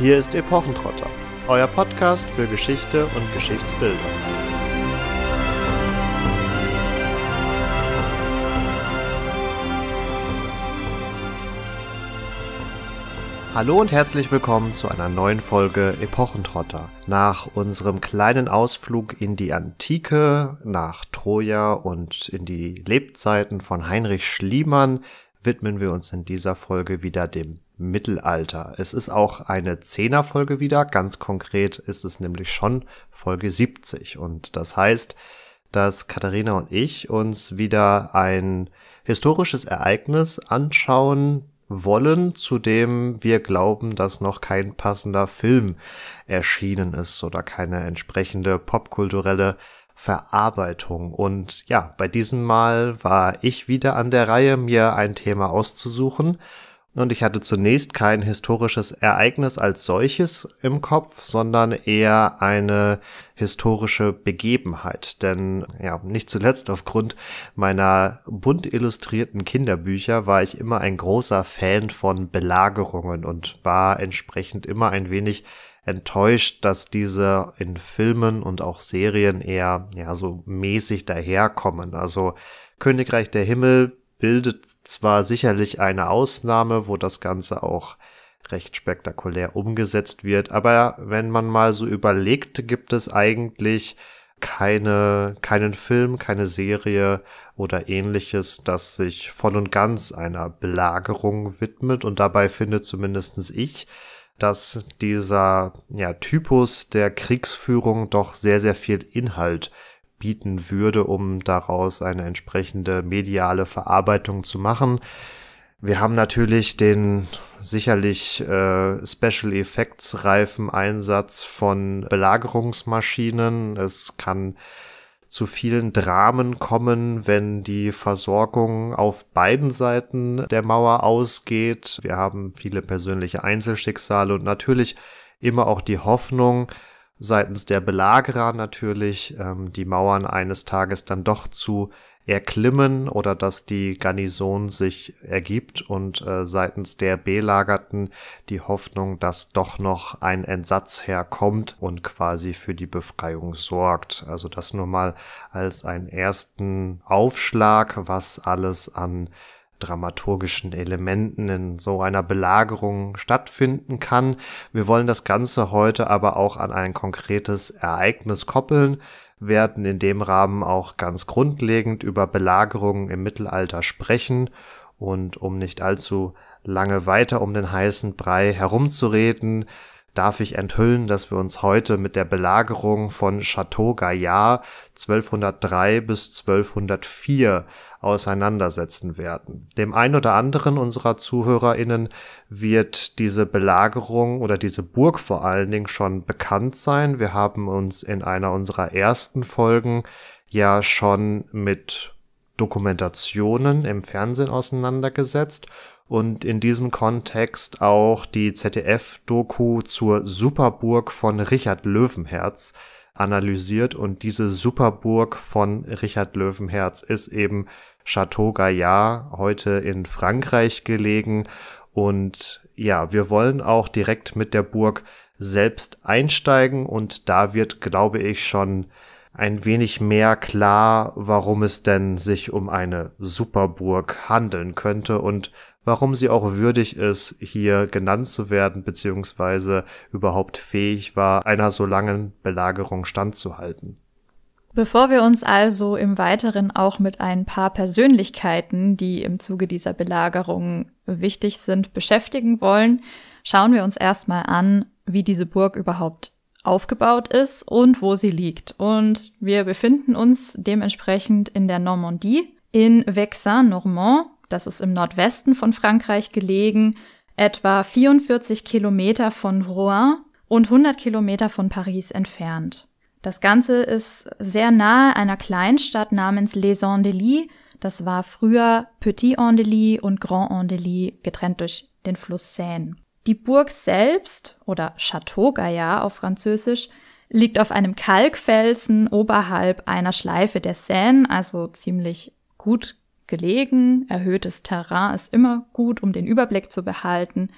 Hier ist Epochentrotter, euer Podcast für Geschichte und Geschichtsbildung. Hallo und herzlich willkommen zu einer neuen Folge Epochentrotter. Nach unserem kleinen Ausflug in die Antike, nach Troja und in die Lebzeiten von Heinrich Schliemann widmen wir uns in dieser Folge wieder dem Mittelalter. Es ist auch eine Zehnerfolge wieder, ganz konkret ist es nämlich schon Folge 70. Und das heißt, dass Katharina und ich uns wieder ein historisches Ereignis anschauen wollen, zu dem wir glauben, dass noch kein passender Film erschienen ist oder keine entsprechende popkulturelle Verarbeitung. Und ja, bei diesem Mal war ich wieder an der Reihe, mir ein Thema auszusuchen und ich hatte zunächst kein historisches Ereignis als solches im Kopf, sondern eher eine historische Begebenheit. Denn ja, nicht zuletzt aufgrund meiner bunt illustrierten Kinderbücher war ich immer ein großer Fan von Belagerungen und war entsprechend immer ein wenig enttäuscht, dass diese in Filmen und auch Serien eher ja so mäßig daherkommen. Also Königreich der Himmel bildet zwar sicherlich eine Ausnahme, wo das Ganze auch recht spektakulär umgesetzt wird, aber wenn man mal so überlegt, gibt es eigentlich keine, keinen Film, keine Serie oder ähnliches, das sich voll und ganz einer Belagerung widmet und dabei finde zumindestens ich, dass dieser ja, Typus der Kriegsführung doch sehr, sehr viel Inhalt bieten würde, um daraus eine entsprechende mediale Verarbeitung zu machen. Wir haben natürlich den sicherlich äh, Special Effects reifen Einsatz von Belagerungsmaschinen. Es kann zu vielen Dramen kommen, wenn die Versorgung auf beiden Seiten der Mauer ausgeht. Wir haben viele persönliche Einzelschicksale und natürlich immer auch die Hoffnung, seitens der Belagerer natürlich, ähm, die Mauern eines Tages dann doch zu erklimmen oder dass die Garnison sich ergibt und äh, seitens der Belagerten die Hoffnung, dass doch noch ein Entsatz herkommt und quasi für die Befreiung sorgt. Also das nur mal als einen ersten Aufschlag, was alles an dramaturgischen Elementen in so einer Belagerung stattfinden kann. Wir wollen das Ganze heute aber auch an ein konkretes Ereignis koppeln, werden in dem Rahmen auch ganz grundlegend über Belagerungen im Mittelalter sprechen und um nicht allzu lange weiter um den heißen Brei herumzureden, darf ich enthüllen, dass wir uns heute mit der Belagerung von Chateau Gaillard 1203 bis 1204 auseinandersetzen werden. Dem ein oder anderen unserer ZuhörerInnen wird diese Belagerung oder diese Burg vor allen Dingen schon bekannt sein. Wir haben uns in einer unserer ersten Folgen ja schon mit Dokumentationen im Fernsehen auseinandergesetzt und in diesem Kontext auch die ZDF-Doku zur Superburg von Richard Löwenherz analysiert und diese Superburg von Richard Löwenherz ist eben Chateau Gaillard, heute in Frankreich gelegen und ja, wir wollen auch direkt mit der Burg selbst einsteigen und da wird, glaube ich, schon ein wenig mehr klar, warum es denn sich um eine Superburg handeln könnte und warum sie auch würdig ist, hier genannt zu werden, beziehungsweise überhaupt fähig war, einer so langen Belagerung standzuhalten. Bevor wir uns also im Weiteren auch mit ein paar Persönlichkeiten, die im Zuge dieser Belagerung wichtig sind, beschäftigen wollen, schauen wir uns erstmal an, wie diese Burg überhaupt aufgebaut ist und wo sie liegt. Und wir befinden uns dementsprechend in der Normandie, in Vexin-Normand, das ist im Nordwesten von Frankreich gelegen, etwa 44 Kilometer von Rouen und 100 Kilometer von Paris entfernt. Das Ganze ist sehr nahe einer Kleinstadt namens Les Andelys. Das war früher Petit Andelys und Grand Andelys, getrennt durch den Fluss Seine. Die Burg selbst, oder Château Gaillard auf Französisch, liegt auf einem Kalkfelsen oberhalb einer Schleife der Seine, also ziemlich gut gelegen. Erhöhtes Terrain ist immer gut, um den Überblick zu behalten.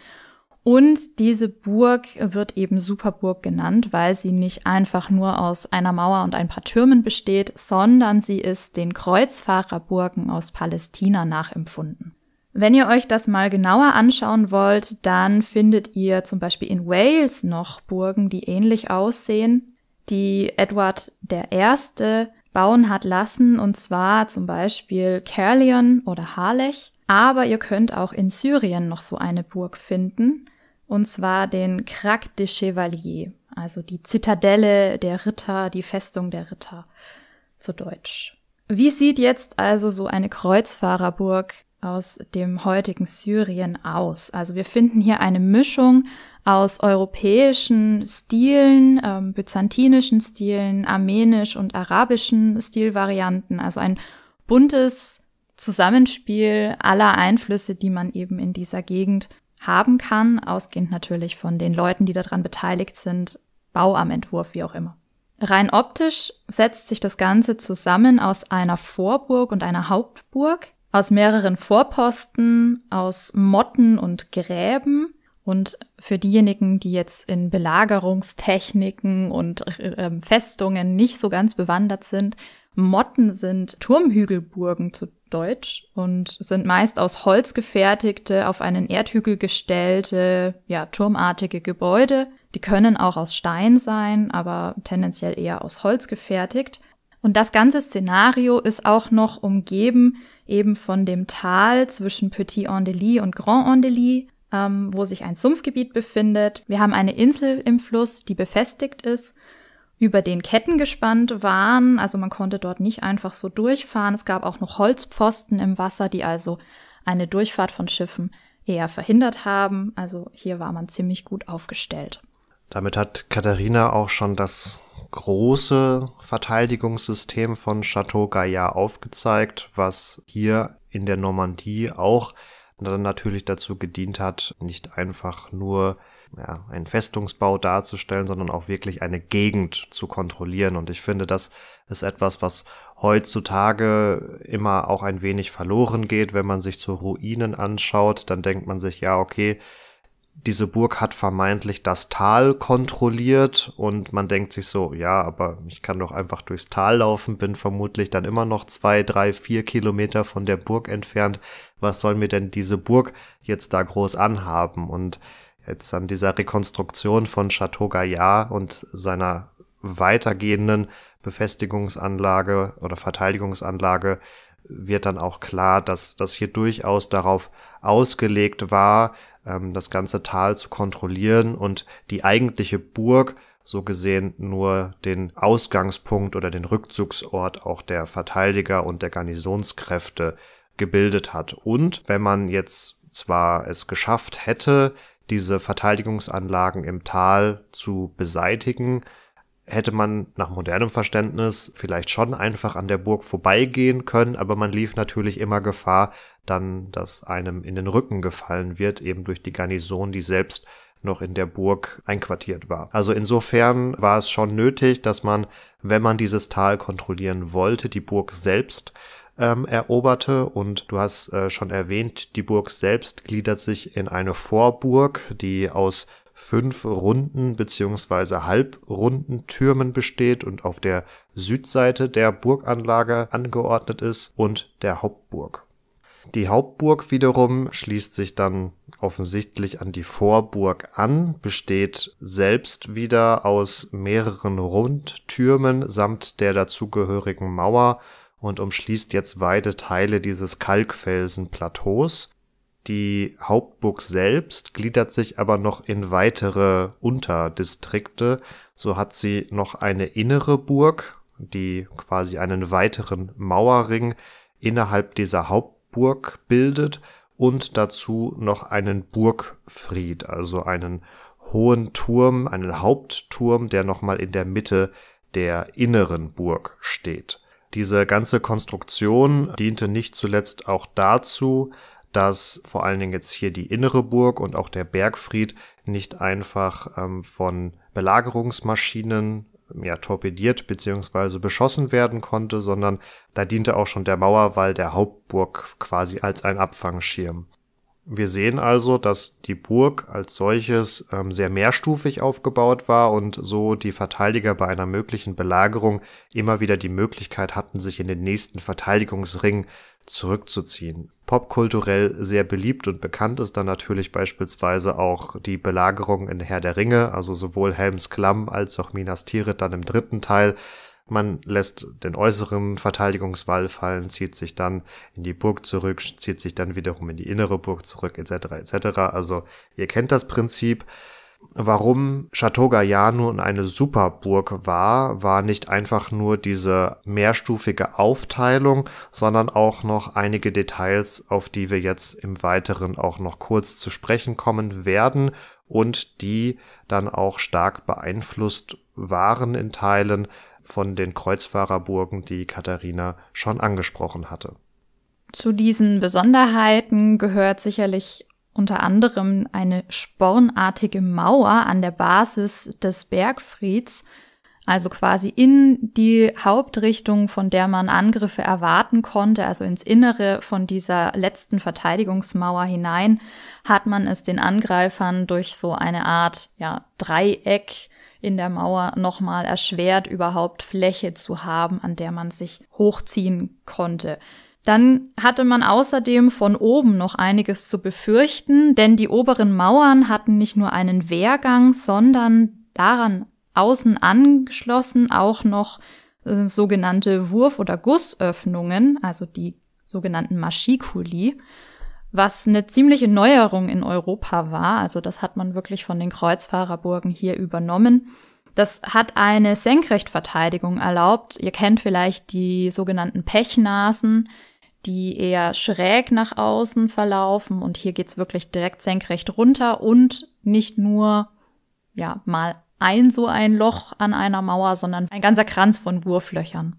Und diese Burg wird eben Superburg genannt, weil sie nicht einfach nur aus einer Mauer und ein paar Türmen besteht, sondern sie ist den Kreuzfahrerburgen aus Palästina nachempfunden. Wenn ihr euch das mal genauer anschauen wollt, dann findet ihr zum Beispiel in Wales noch Burgen, die ähnlich aussehen, die Edward I bauen hat lassen, und zwar zum Beispiel Kerlion oder Harlech. Aber ihr könnt auch in Syrien noch so eine Burg finden, und zwar den Crac de Chevalier, also die Zitadelle der Ritter, die Festung der Ritter, zu Deutsch. Wie sieht jetzt also so eine Kreuzfahrerburg aus dem heutigen Syrien aus. Also wir finden hier eine Mischung aus europäischen Stilen, ähm, byzantinischen Stilen, armenisch und arabischen Stilvarianten, also ein buntes Zusammenspiel aller Einflüsse, die man eben in dieser Gegend haben kann, ausgehend natürlich von den Leuten, die daran beteiligt sind, Bau am Entwurf, wie auch immer. Rein optisch setzt sich das Ganze zusammen aus einer Vorburg und einer Hauptburg, aus mehreren Vorposten, aus Motten und Gräben. Und für diejenigen, die jetzt in Belagerungstechniken und ähm, Festungen nicht so ganz bewandert sind, Motten sind Turmhügelburgen zu Deutsch und sind meist aus Holz gefertigte, auf einen Erdhügel gestellte, ja, turmartige Gebäude. Die können auch aus Stein sein, aber tendenziell eher aus Holz gefertigt. Und das ganze Szenario ist auch noch umgeben eben von dem Tal zwischen Petit Andely und Grand Andely, ähm, wo sich ein Sumpfgebiet befindet. Wir haben eine Insel im Fluss, die befestigt ist, über den Ketten gespannt waren, also man konnte dort nicht einfach so durchfahren. Es gab auch noch Holzpfosten im Wasser, die also eine Durchfahrt von Schiffen eher verhindert haben. Also hier war man ziemlich gut aufgestellt. Damit hat Katharina auch schon das große Verteidigungssystem von Chateau Gaillard aufgezeigt, was hier in der Normandie auch dann natürlich dazu gedient hat, nicht einfach nur ja, einen Festungsbau darzustellen, sondern auch wirklich eine Gegend zu kontrollieren. Und ich finde, das ist etwas, was heutzutage immer auch ein wenig verloren geht. Wenn man sich zu Ruinen anschaut, dann denkt man sich, ja, okay, diese Burg hat vermeintlich das Tal kontrolliert und man denkt sich so, ja, aber ich kann doch einfach durchs Tal laufen, bin vermutlich dann immer noch zwei, drei, vier Kilometer von der Burg entfernt. Was soll mir denn diese Burg jetzt da groß anhaben? Und jetzt an dieser Rekonstruktion von Chateau Gaillard und seiner weitergehenden Befestigungsanlage oder Verteidigungsanlage wird dann auch klar, dass das hier durchaus darauf ausgelegt war, ähm, das ganze Tal zu kontrollieren und die eigentliche Burg so gesehen nur den Ausgangspunkt oder den Rückzugsort auch der Verteidiger und der Garnisonskräfte gebildet hat. Und wenn man jetzt zwar es geschafft hätte, diese Verteidigungsanlagen im Tal zu beseitigen, hätte man nach modernem Verständnis vielleicht schon einfach an der Burg vorbeigehen können, aber man lief natürlich immer Gefahr, dann das einem in den Rücken gefallen wird, eben durch die Garnison, die selbst noch in der Burg einquartiert war. Also insofern war es schon nötig, dass man, wenn man dieses Tal kontrollieren wollte, die Burg selbst ähm, eroberte und du hast äh, schon erwähnt, die Burg selbst gliedert sich in eine Vorburg, die aus fünf runden beziehungsweise halbrunden Türmen besteht und auf der Südseite der Burganlage angeordnet ist und der Hauptburg. Die Hauptburg wiederum schließt sich dann offensichtlich an die Vorburg an, besteht selbst wieder aus mehreren Rundtürmen samt der dazugehörigen Mauer und umschließt jetzt weite Teile dieses Kalkfelsenplateaus. Die Hauptburg selbst gliedert sich aber noch in weitere Unterdistrikte. So hat sie noch eine innere Burg, die quasi einen weiteren Mauerring innerhalb dieser Hauptburg Burg bildet und dazu noch einen Burgfried, also einen hohen Turm, einen Hauptturm, der nochmal in der Mitte der inneren Burg steht. Diese ganze Konstruktion diente nicht zuletzt auch dazu, dass vor allen Dingen jetzt hier die innere Burg und auch der Bergfried nicht einfach ähm, von Belagerungsmaschinen ja, torpediert beziehungsweise beschossen werden konnte, sondern da diente auch schon der Mauerwall der Hauptburg quasi als ein Abfangschirm. Wir sehen also, dass die Burg als solches ähm, sehr mehrstufig aufgebaut war und so die Verteidiger bei einer möglichen Belagerung immer wieder die Möglichkeit hatten, sich in den nächsten Verteidigungsring zurückzuziehen. Popkulturell sehr beliebt und bekannt ist dann natürlich beispielsweise auch die Belagerung in Herr der Ringe, also sowohl Helms Klamm als auch Minas Tirith dann im dritten Teil. Man lässt den äußeren Verteidigungswall fallen, zieht sich dann in die Burg zurück, zieht sich dann wiederum in die innere Burg zurück, etc. etc. Also ihr kennt das Prinzip. Warum Chateau Gaillard nun eine Superburg war, war nicht einfach nur diese mehrstufige Aufteilung, sondern auch noch einige Details, auf die wir jetzt im Weiteren auch noch kurz zu sprechen kommen werden und die dann auch stark beeinflusst waren in Teilen von den Kreuzfahrerburgen, die Katharina schon angesprochen hatte. Zu diesen Besonderheiten gehört sicherlich unter anderem eine spornartige Mauer an der Basis des Bergfrieds, also quasi in die Hauptrichtung, von der man Angriffe erwarten konnte, also ins Innere von dieser letzten Verteidigungsmauer hinein, hat man es den Angreifern durch so eine Art ja, Dreieck in der Mauer nochmal erschwert, überhaupt Fläche zu haben, an der man sich hochziehen konnte. Dann hatte man außerdem von oben noch einiges zu befürchten, denn die oberen Mauern hatten nicht nur einen Wehrgang, sondern daran außen angeschlossen auch noch äh, sogenannte Wurf- oder Gussöffnungen, also die sogenannten Maschikuli, was eine ziemliche Neuerung in Europa war. Also das hat man wirklich von den Kreuzfahrerburgen hier übernommen. Das hat eine Senkrechtverteidigung erlaubt. Ihr kennt vielleicht die sogenannten Pechnasen, die eher schräg nach außen verlaufen und hier geht es wirklich direkt senkrecht runter und nicht nur, ja, mal ein so ein Loch an einer Mauer, sondern ein ganzer Kranz von Wurflöchern.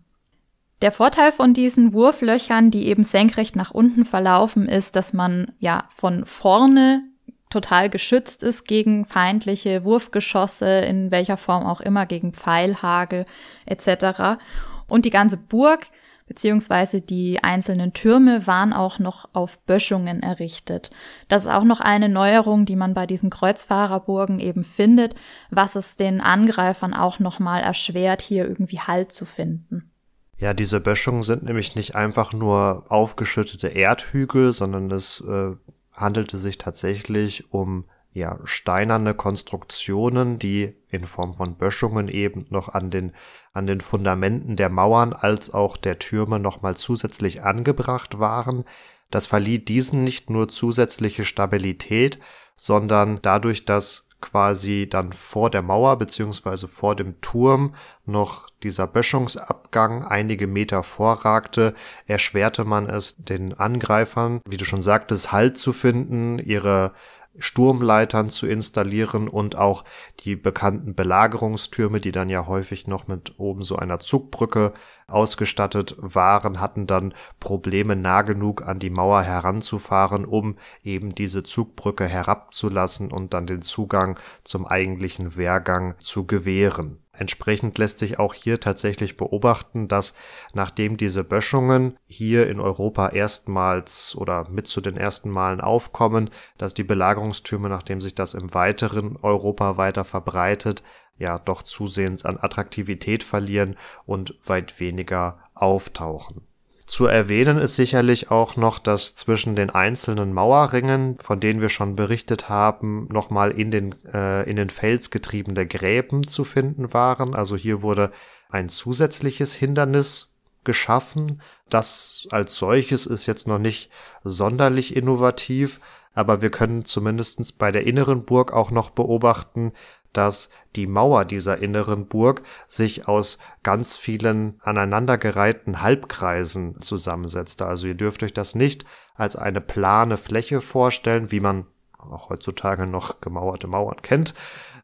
Der Vorteil von diesen Wurflöchern, die eben senkrecht nach unten verlaufen, ist, dass man ja von vorne total geschützt ist gegen feindliche Wurfgeschosse, in welcher Form auch immer, gegen Pfeilhagel etc. Und die ganze Burg beziehungsweise die einzelnen Türme waren auch noch auf Böschungen errichtet. Das ist auch noch eine Neuerung, die man bei diesen Kreuzfahrerburgen eben findet, was es den Angreifern auch nochmal erschwert, hier irgendwie Halt zu finden. Ja, diese Böschungen sind nämlich nicht einfach nur aufgeschüttete Erdhügel, sondern es äh, handelte sich tatsächlich um ja, steinerne Konstruktionen, die in Form von Böschungen eben noch an den, an den Fundamenten der Mauern als auch der Türme nochmal zusätzlich angebracht waren. Das verlieh diesen nicht nur zusätzliche Stabilität, sondern dadurch, dass quasi dann vor der Mauer beziehungsweise vor dem Turm noch dieser Böschungsabgang einige Meter vorragte, erschwerte man es den Angreifern, wie du schon sagtest, Halt zu finden, ihre Sturmleitern zu installieren und auch die bekannten Belagerungstürme, die dann ja häufig noch mit oben so einer Zugbrücke ausgestattet waren, hatten dann Probleme nah genug an die Mauer heranzufahren, um eben diese Zugbrücke herabzulassen und dann den Zugang zum eigentlichen Wehrgang zu gewähren. Entsprechend lässt sich auch hier tatsächlich beobachten, dass nachdem diese Böschungen hier in Europa erstmals oder mit zu den ersten Malen aufkommen, dass die Belagerungstürme, nachdem sich das im weiteren Europa weiter verbreitet, ja doch zusehends an Attraktivität verlieren und weit weniger auftauchen zu erwähnen ist sicherlich auch noch, dass zwischen den einzelnen Mauerringen, von denen wir schon berichtet haben, nochmal in den, äh, in den Fels getriebene Gräben zu finden waren. Also hier wurde ein zusätzliches Hindernis geschaffen. Das als solches ist jetzt noch nicht sonderlich innovativ, aber wir können zumindestens bei der inneren Burg auch noch beobachten, dass die Mauer dieser inneren Burg sich aus ganz vielen aneinandergereihten Halbkreisen zusammensetzte. Also ihr dürft euch das nicht als eine plane Fläche vorstellen, wie man auch heutzutage noch gemauerte Mauern kennt,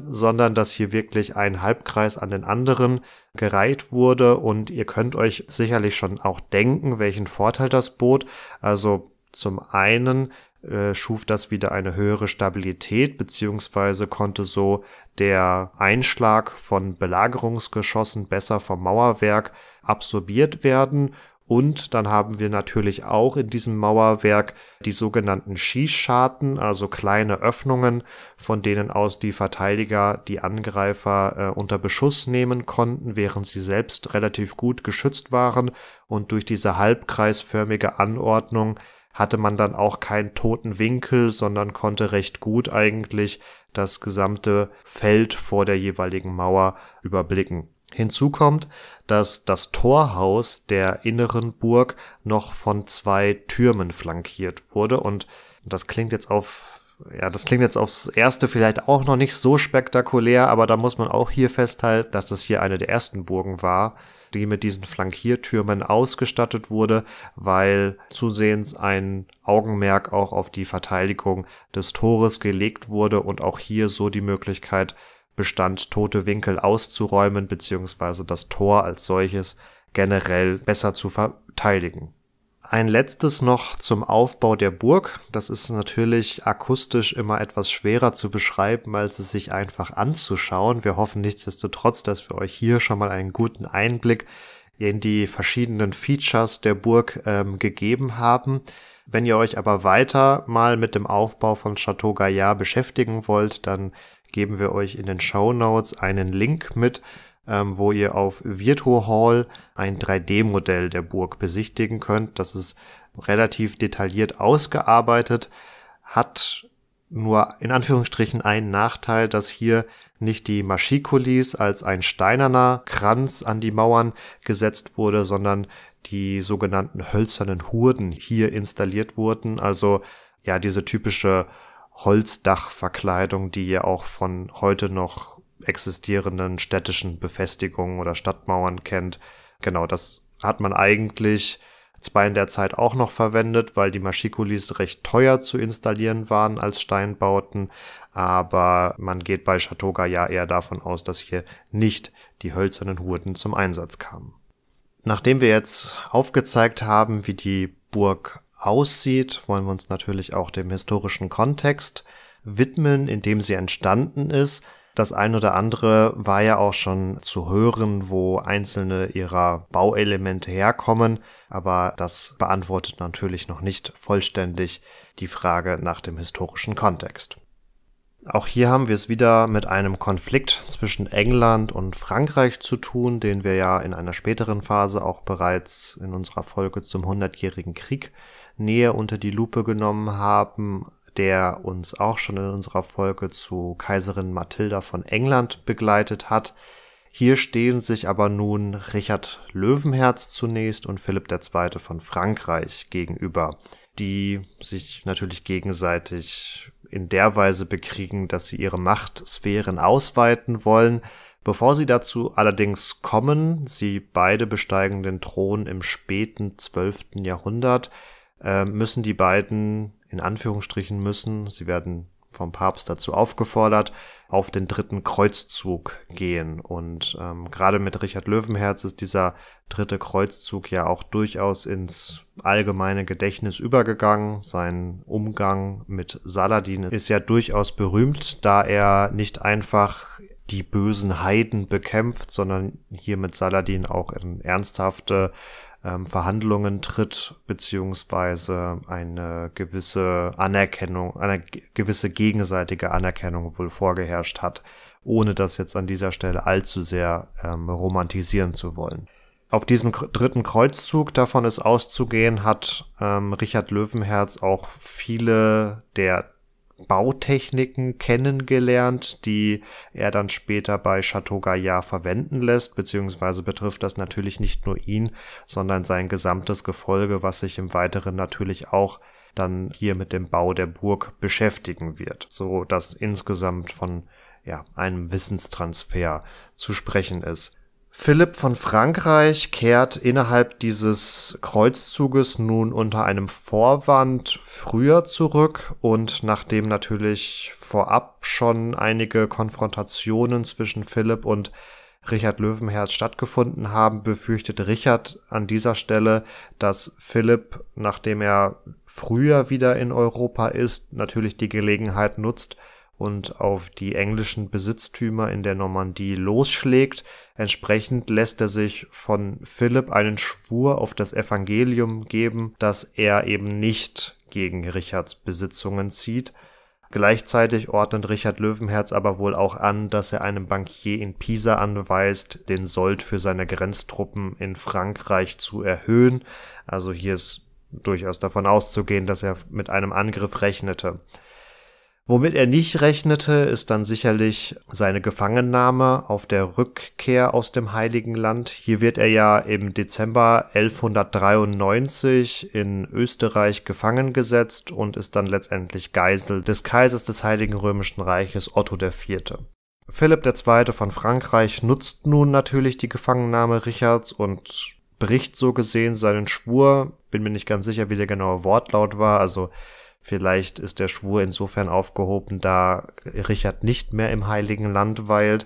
sondern dass hier wirklich ein Halbkreis an den anderen gereiht wurde und ihr könnt euch sicherlich schon auch denken, welchen Vorteil das bot. Also zum einen äh, schuf das wieder eine höhere Stabilität, beziehungsweise konnte so der Einschlag von Belagerungsgeschossen besser vom Mauerwerk absorbiert werden und dann haben wir natürlich auch in diesem Mauerwerk die sogenannten Schießscharten, also kleine Öffnungen, von denen aus die Verteidiger die Angreifer äh, unter Beschuss nehmen konnten, während sie selbst relativ gut geschützt waren. Und durch diese halbkreisförmige Anordnung hatte man dann auch keinen toten Winkel, sondern konnte recht gut eigentlich das gesamte Feld vor der jeweiligen Mauer überblicken. Hinzu kommt, dass das Torhaus der inneren Burg noch von zwei Türmen flankiert wurde und das klingt jetzt auf ja, das klingt jetzt aufs erste vielleicht auch noch nicht so spektakulär, aber da muss man auch hier festhalten, dass das hier eine der ersten Burgen war, die mit diesen Flankiertürmen ausgestattet wurde, weil zusehends ein Augenmerk auch auf die Verteidigung des Tores gelegt wurde und auch hier so die Möglichkeit bestand, tote Winkel auszuräumen bzw. das Tor als solches generell besser zu verteidigen. Ein letztes noch zum Aufbau der Burg. Das ist natürlich akustisch immer etwas schwerer zu beschreiben, als es sich einfach anzuschauen. Wir hoffen nichtsdestotrotz, dass wir euch hier schon mal einen guten Einblick in die verschiedenen Features der Burg ähm, gegeben haben. Wenn ihr euch aber weiter mal mit dem Aufbau von Chateau Gaillard beschäftigen wollt, dann geben wir euch in den Show Notes einen Link mit, ähm, wo ihr auf Virtual Hall ein 3D-Modell der Burg besichtigen könnt. Das ist relativ detailliert ausgearbeitet, hat nur in Anführungsstrichen einen Nachteil, dass hier nicht die Maschikulis als ein steinerner Kranz an die Mauern gesetzt wurde, sondern die sogenannten hölzernen Hurden hier installiert wurden. Also ja, diese typische Holzdachverkleidung, die ihr auch von heute noch existierenden städtischen Befestigungen oder Stadtmauern kennt. Genau, das hat man eigentlich zwar in der Zeit auch noch verwendet, weil die Mashikulis recht teuer zu installieren waren als Steinbauten, aber man geht bei Chatoga ja eher davon aus, dass hier nicht die hölzernen Hurden zum Einsatz kamen. Nachdem wir jetzt aufgezeigt haben, wie die Burg aussieht, wollen wir uns natürlich auch dem historischen Kontext widmen, in dem sie entstanden ist das ein oder andere war ja auch schon zu hören, wo einzelne ihrer Bauelemente herkommen, aber das beantwortet natürlich noch nicht vollständig die Frage nach dem historischen Kontext. Auch hier haben wir es wieder mit einem Konflikt zwischen England und Frankreich zu tun, den wir ja in einer späteren Phase auch bereits in unserer Folge zum Hundertjährigen Krieg näher unter die Lupe genommen haben der uns auch schon in unserer Folge zu Kaiserin Mathilda von England begleitet hat. Hier stehen sich aber nun Richard Löwenherz zunächst und Philipp II. von Frankreich gegenüber, die sich natürlich gegenseitig in der Weise bekriegen, dass sie ihre Machtsphären ausweiten wollen. Bevor sie dazu allerdings kommen, sie beide besteigen den Thron im späten 12. Jahrhundert, äh, müssen die beiden in Anführungsstrichen müssen. Sie werden vom Papst dazu aufgefordert, auf den dritten Kreuzzug gehen. Und ähm, gerade mit Richard Löwenherz ist dieser dritte Kreuzzug ja auch durchaus ins allgemeine Gedächtnis übergegangen. Sein Umgang mit Saladin ist ja durchaus berühmt, da er nicht einfach die bösen Heiden bekämpft, sondern hier mit Saladin auch in ernsthafte ähm, Verhandlungen tritt, beziehungsweise eine gewisse Anerkennung, eine gewisse gegenseitige Anerkennung wohl vorgeherrscht hat, ohne das jetzt an dieser Stelle allzu sehr ähm, romantisieren zu wollen. Auf diesem dritten Kreuzzug, davon ist auszugehen, hat ähm, Richard Löwenherz auch viele der Bautechniken kennengelernt, die er dann später bei Chateau Gaillard verwenden lässt, beziehungsweise betrifft das natürlich nicht nur ihn, sondern sein gesamtes Gefolge, was sich im Weiteren natürlich auch dann hier mit dem Bau der Burg beschäftigen wird, so dass insgesamt von ja, einem Wissenstransfer zu sprechen ist. Philipp von Frankreich kehrt innerhalb dieses Kreuzzuges nun unter einem Vorwand früher zurück und nachdem natürlich vorab schon einige Konfrontationen zwischen Philipp und Richard Löwenherz stattgefunden haben, befürchtet Richard an dieser Stelle, dass Philipp, nachdem er früher wieder in Europa ist, natürlich die Gelegenheit nutzt, und auf die englischen Besitztümer in der Normandie losschlägt. Entsprechend lässt er sich von Philipp einen Schwur auf das Evangelium geben, dass er eben nicht gegen Richards Besitzungen zieht. Gleichzeitig ordnet Richard Löwenherz aber wohl auch an, dass er einem Bankier in Pisa anweist, den Sold für seine Grenztruppen in Frankreich zu erhöhen. Also hier ist durchaus davon auszugehen, dass er mit einem Angriff rechnete. Womit er nicht rechnete, ist dann sicherlich seine Gefangennahme auf der Rückkehr aus dem Heiligen Land. Hier wird er ja im Dezember 1193 in Österreich gefangen gesetzt und ist dann letztendlich Geisel des Kaisers des Heiligen Römischen Reiches Otto IV. Philipp II. von Frankreich nutzt nun natürlich die Gefangennahme Richards und bricht so gesehen seinen Schwur. Bin mir nicht ganz sicher, wie der genaue Wortlaut war. Also Vielleicht ist der Schwur insofern aufgehoben, da Richard nicht mehr im Heiligen Land weilt,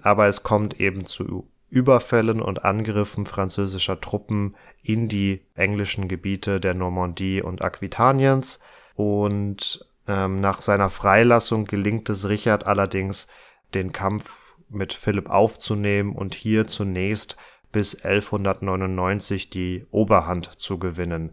aber es kommt eben zu Überfällen und Angriffen französischer Truppen in die englischen Gebiete der Normandie und Aquitaniens und ähm, nach seiner Freilassung gelingt es Richard allerdings, den Kampf mit Philipp aufzunehmen und hier zunächst bis 1199 die Oberhand zu gewinnen.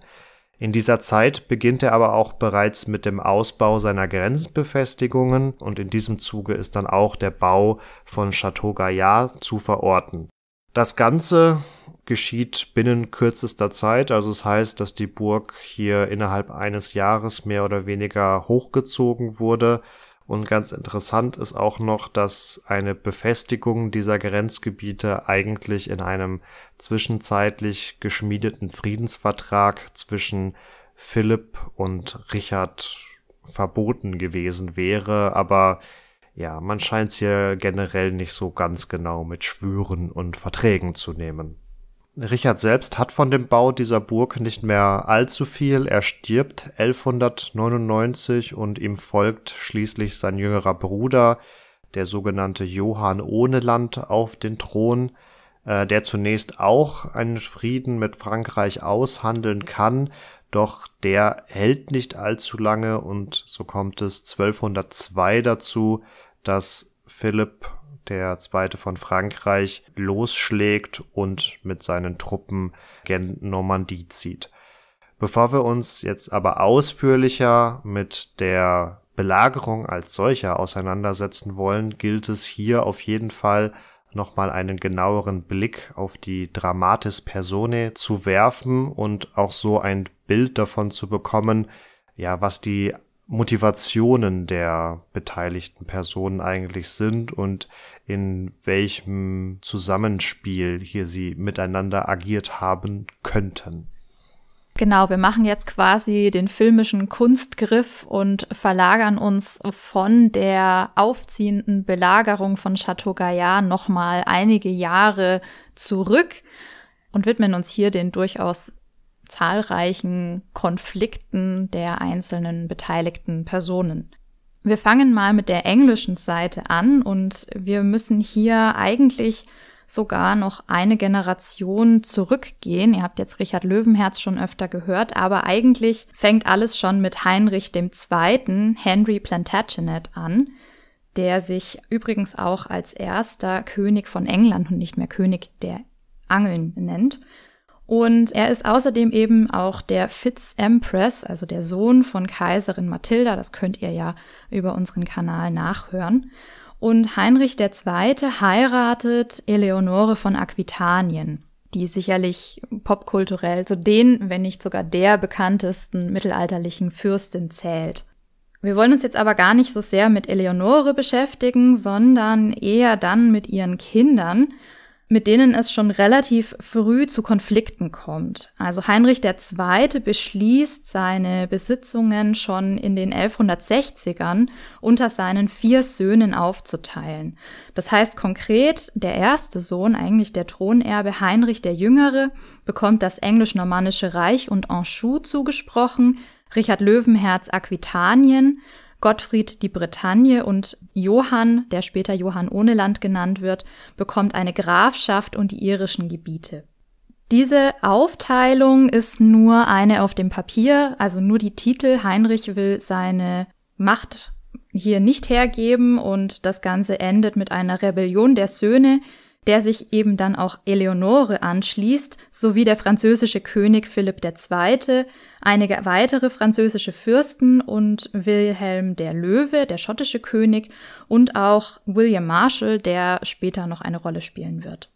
In dieser Zeit beginnt er aber auch bereits mit dem Ausbau seiner Grenzbefestigungen und in diesem Zuge ist dann auch der Bau von Chateau Gaillard zu verorten. Das Ganze geschieht binnen kürzester Zeit, also es heißt, dass die Burg hier innerhalb eines Jahres mehr oder weniger hochgezogen wurde und ganz interessant ist auch noch, dass eine Befestigung dieser Grenzgebiete eigentlich in einem zwischenzeitlich geschmiedeten Friedensvertrag zwischen Philipp und Richard verboten gewesen wäre, aber ja, man scheint es hier generell nicht so ganz genau mit Schwüren und Verträgen zu nehmen. Richard selbst hat von dem Bau dieser Burg nicht mehr allzu viel. Er stirbt 1199 und ihm folgt schließlich sein jüngerer Bruder, der sogenannte Johann Ohneland, auf den Thron, äh, der zunächst auch einen Frieden mit Frankreich aushandeln kann, doch der hält nicht allzu lange und so kommt es 1202 dazu, dass Philipp der zweite von Frankreich, losschlägt und mit seinen Truppen gen Normandie zieht. Bevor wir uns jetzt aber ausführlicher mit der Belagerung als solcher auseinandersetzen wollen, gilt es hier auf jeden Fall nochmal einen genaueren Blick auf die Dramatis Personae zu werfen und auch so ein Bild davon zu bekommen, ja, was die Motivationen der beteiligten Personen eigentlich sind und in welchem Zusammenspiel hier sie miteinander agiert haben könnten. Genau, wir machen jetzt quasi den filmischen Kunstgriff und verlagern uns von der aufziehenden Belagerung von Chateau Gaillard nochmal einige Jahre zurück und widmen uns hier den durchaus zahlreichen Konflikten der einzelnen beteiligten Personen. Wir fangen mal mit der englischen Seite an und wir müssen hier eigentlich sogar noch eine Generation zurückgehen. Ihr habt jetzt Richard Löwenherz schon öfter gehört, aber eigentlich fängt alles schon mit Heinrich II., Henry Plantagenet an, der sich übrigens auch als erster König von England und nicht mehr König der Angeln nennt. Und er ist außerdem eben auch der Fitz Empress, also der Sohn von Kaiserin Mathilda. Das könnt ihr ja über unseren Kanal nachhören. Und Heinrich II. heiratet Eleonore von Aquitanien, die sicherlich popkulturell zu den, wenn nicht sogar der bekanntesten mittelalterlichen Fürstin zählt. Wir wollen uns jetzt aber gar nicht so sehr mit Eleonore beschäftigen, sondern eher dann mit ihren Kindern mit denen es schon relativ früh zu Konflikten kommt. Also Heinrich II. beschließt seine Besitzungen schon in den 1160ern unter seinen vier Söhnen aufzuteilen. Das heißt konkret, der erste Sohn, eigentlich der Thronerbe Heinrich der Jüngere, bekommt das englisch-normannische Reich und Anjou zugesprochen, Richard Löwenherz Aquitanien, Gottfried die Bretagne und Johann, der später Johann ohne Land genannt wird, bekommt eine Grafschaft und die irischen Gebiete. Diese Aufteilung ist nur eine auf dem Papier, also nur die Titel. Heinrich will seine Macht hier nicht hergeben und das Ganze endet mit einer Rebellion der Söhne, der sich eben dann auch Eleonore anschließt, sowie der französische König Philipp II., einige weitere französische Fürsten und Wilhelm der Löwe, der schottische König, und auch William Marshall, der später noch eine Rolle spielen wird.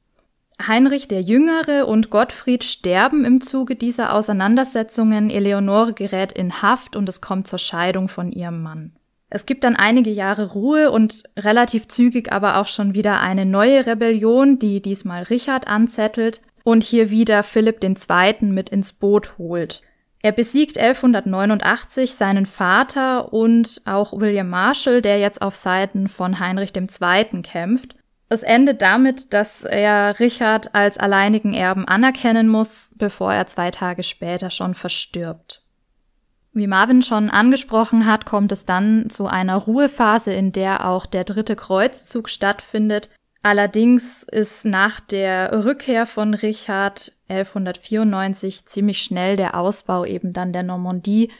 Heinrich der Jüngere und Gottfried sterben im Zuge dieser Auseinandersetzungen. Eleonore gerät in Haft und es kommt zur Scheidung von ihrem Mann. Es gibt dann einige Jahre Ruhe und relativ zügig aber auch schon wieder eine neue Rebellion, die diesmal Richard anzettelt und hier wieder Philipp II. mit ins Boot holt. Er besiegt 1189 seinen Vater und auch William Marshall, der jetzt auf Seiten von Heinrich II. kämpft. Es endet damit, dass er Richard als alleinigen Erben anerkennen muss, bevor er zwei Tage später schon verstirbt. Wie Marvin schon angesprochen hat, kommt es dann zu einer Ruhephase, in der auch der dritte Kreuzzug stattfindet. Allerdings ist nach der Rückkehr von Richard 1194 ziemlich schnell der Ausbau eben dann der Normandie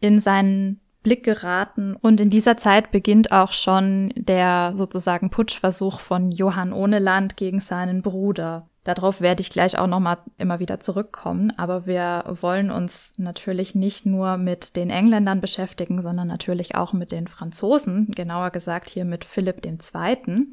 in seinen Blick geraten und in dieser Zeit beginnt auch schon der sozusagen Putschversuch von Johann Ohneland gegen seinen Bruder. Darauf werde ich gleich auch nochmal immer wieder zurückkommen, aber wir wollen uns natürlich nicht nur mit den Engländern beschäftigen, sondern natürlich auch mit den Franzosen, genauer gesagt hier mit Philipp II.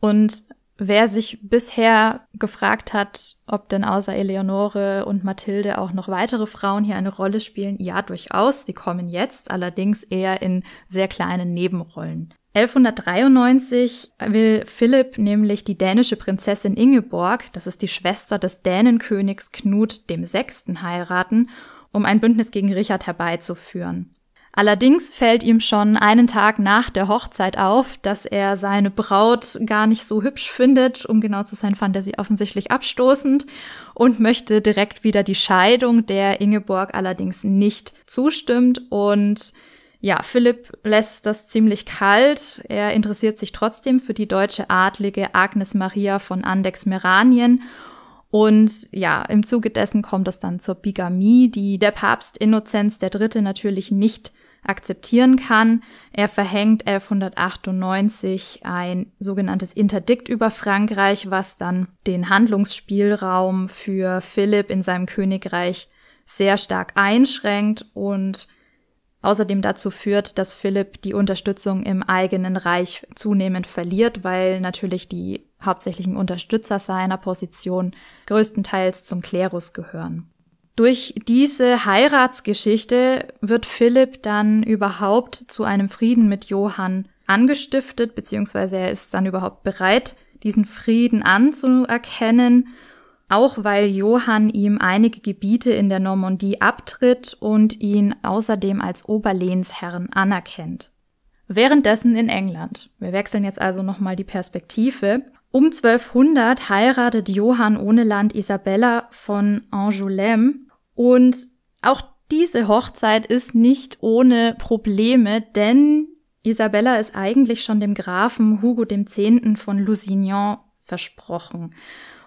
Und wer sich bisher gefragt hat, ob denn außer Eleonore und Mathilde auch noch weitere Frauen hier eine Rolle spielen, ja, durchaus, sie kommen jetzt, allerdings eher in sehr kleinen Nebenrollen. 1193 will Philipp nämlich die dänische Prinzessin Ingeborg, das ist die Schwester des Dänenkönigs Knut VI., heiraten, um ein Bündnis gegen Richard herbeizuführen. Allerdings fällt ihm schon einen Tag nach der Hochzeit auf, dass er seine Braut gar nicht so hübsch findet, um genau zu sein, fand er sie offensichtlich abstoßend und möchte direkt wieder die Scheidung, der Ingeborg allerdings nicht zustimmt und ja, Philipp lässt das ziemlich kalt. Er interessiert sich trotzdem für die deutsche Adlige Agnes Maria von Andex-Meranien. Und ja, im Zuge dessen kommt es dann zur Bigamie, die der Papst Innozenz III. natürlich nicht akzeptieren kann. Er verhängt 1198 ein sogenanntes Interdikt über Frankreich, was dann den Handlungsspielraum für Philipp in seinem Königreich sehr stark einschränkt und außerdem dazu führt, dass Philipp die Unterstützung im eigenen Reich zunehmend verliert, weil natürlich die hauptsächlichen Unterstützer seiner Position größtenteils zum Klerus gehören. Durch diese Heiratsgeschichte wird Philipp dann überhaupt zu einem Frieden mit Johann angestiftet, beziehungsweise er ist dann überhaupt bereit, diesen Frieden anzuerkennen auch weil Johann ihm einige Gebiete in der Normandie abtritt und ihn außerdem als Oberlehnsherrn anerkennt. Währenddessen in England. Wir wechseln jetzt also nochmal die Perspektive. Um 1200 heiratet Johann ohne Land Isabella von Angoulême und auch diese Hochzeit ist nicht ohne Probleme, denn Isabella ist eigentlich schon dem Grafen Hugo X. von Lusignan versprochen.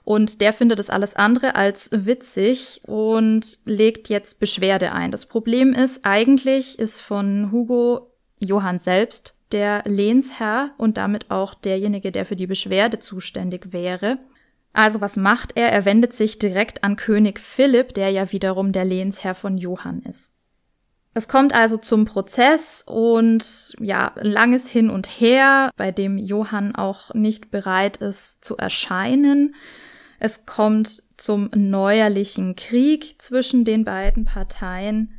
Und der findet es alles andere als witzig und legt jetzt Beschwerde ein. Das Problem ist, eigentlich ist von Hugo Johann selbst der Lehnsherr und damit auch derjenige, der für die Beschwerde zuständig wäre. Also was macht er? Er wendet sich direkt an König Philipp, der ja wiederum der Lehnsherr von Johann ist. Es kommt also zum Prozess und ja, langes Hin und Her, bei dem Johann auch nicht bereit ist zu erscheinen. Es kommt zum neuerlichen Krieg zwischen den beiden Parteien,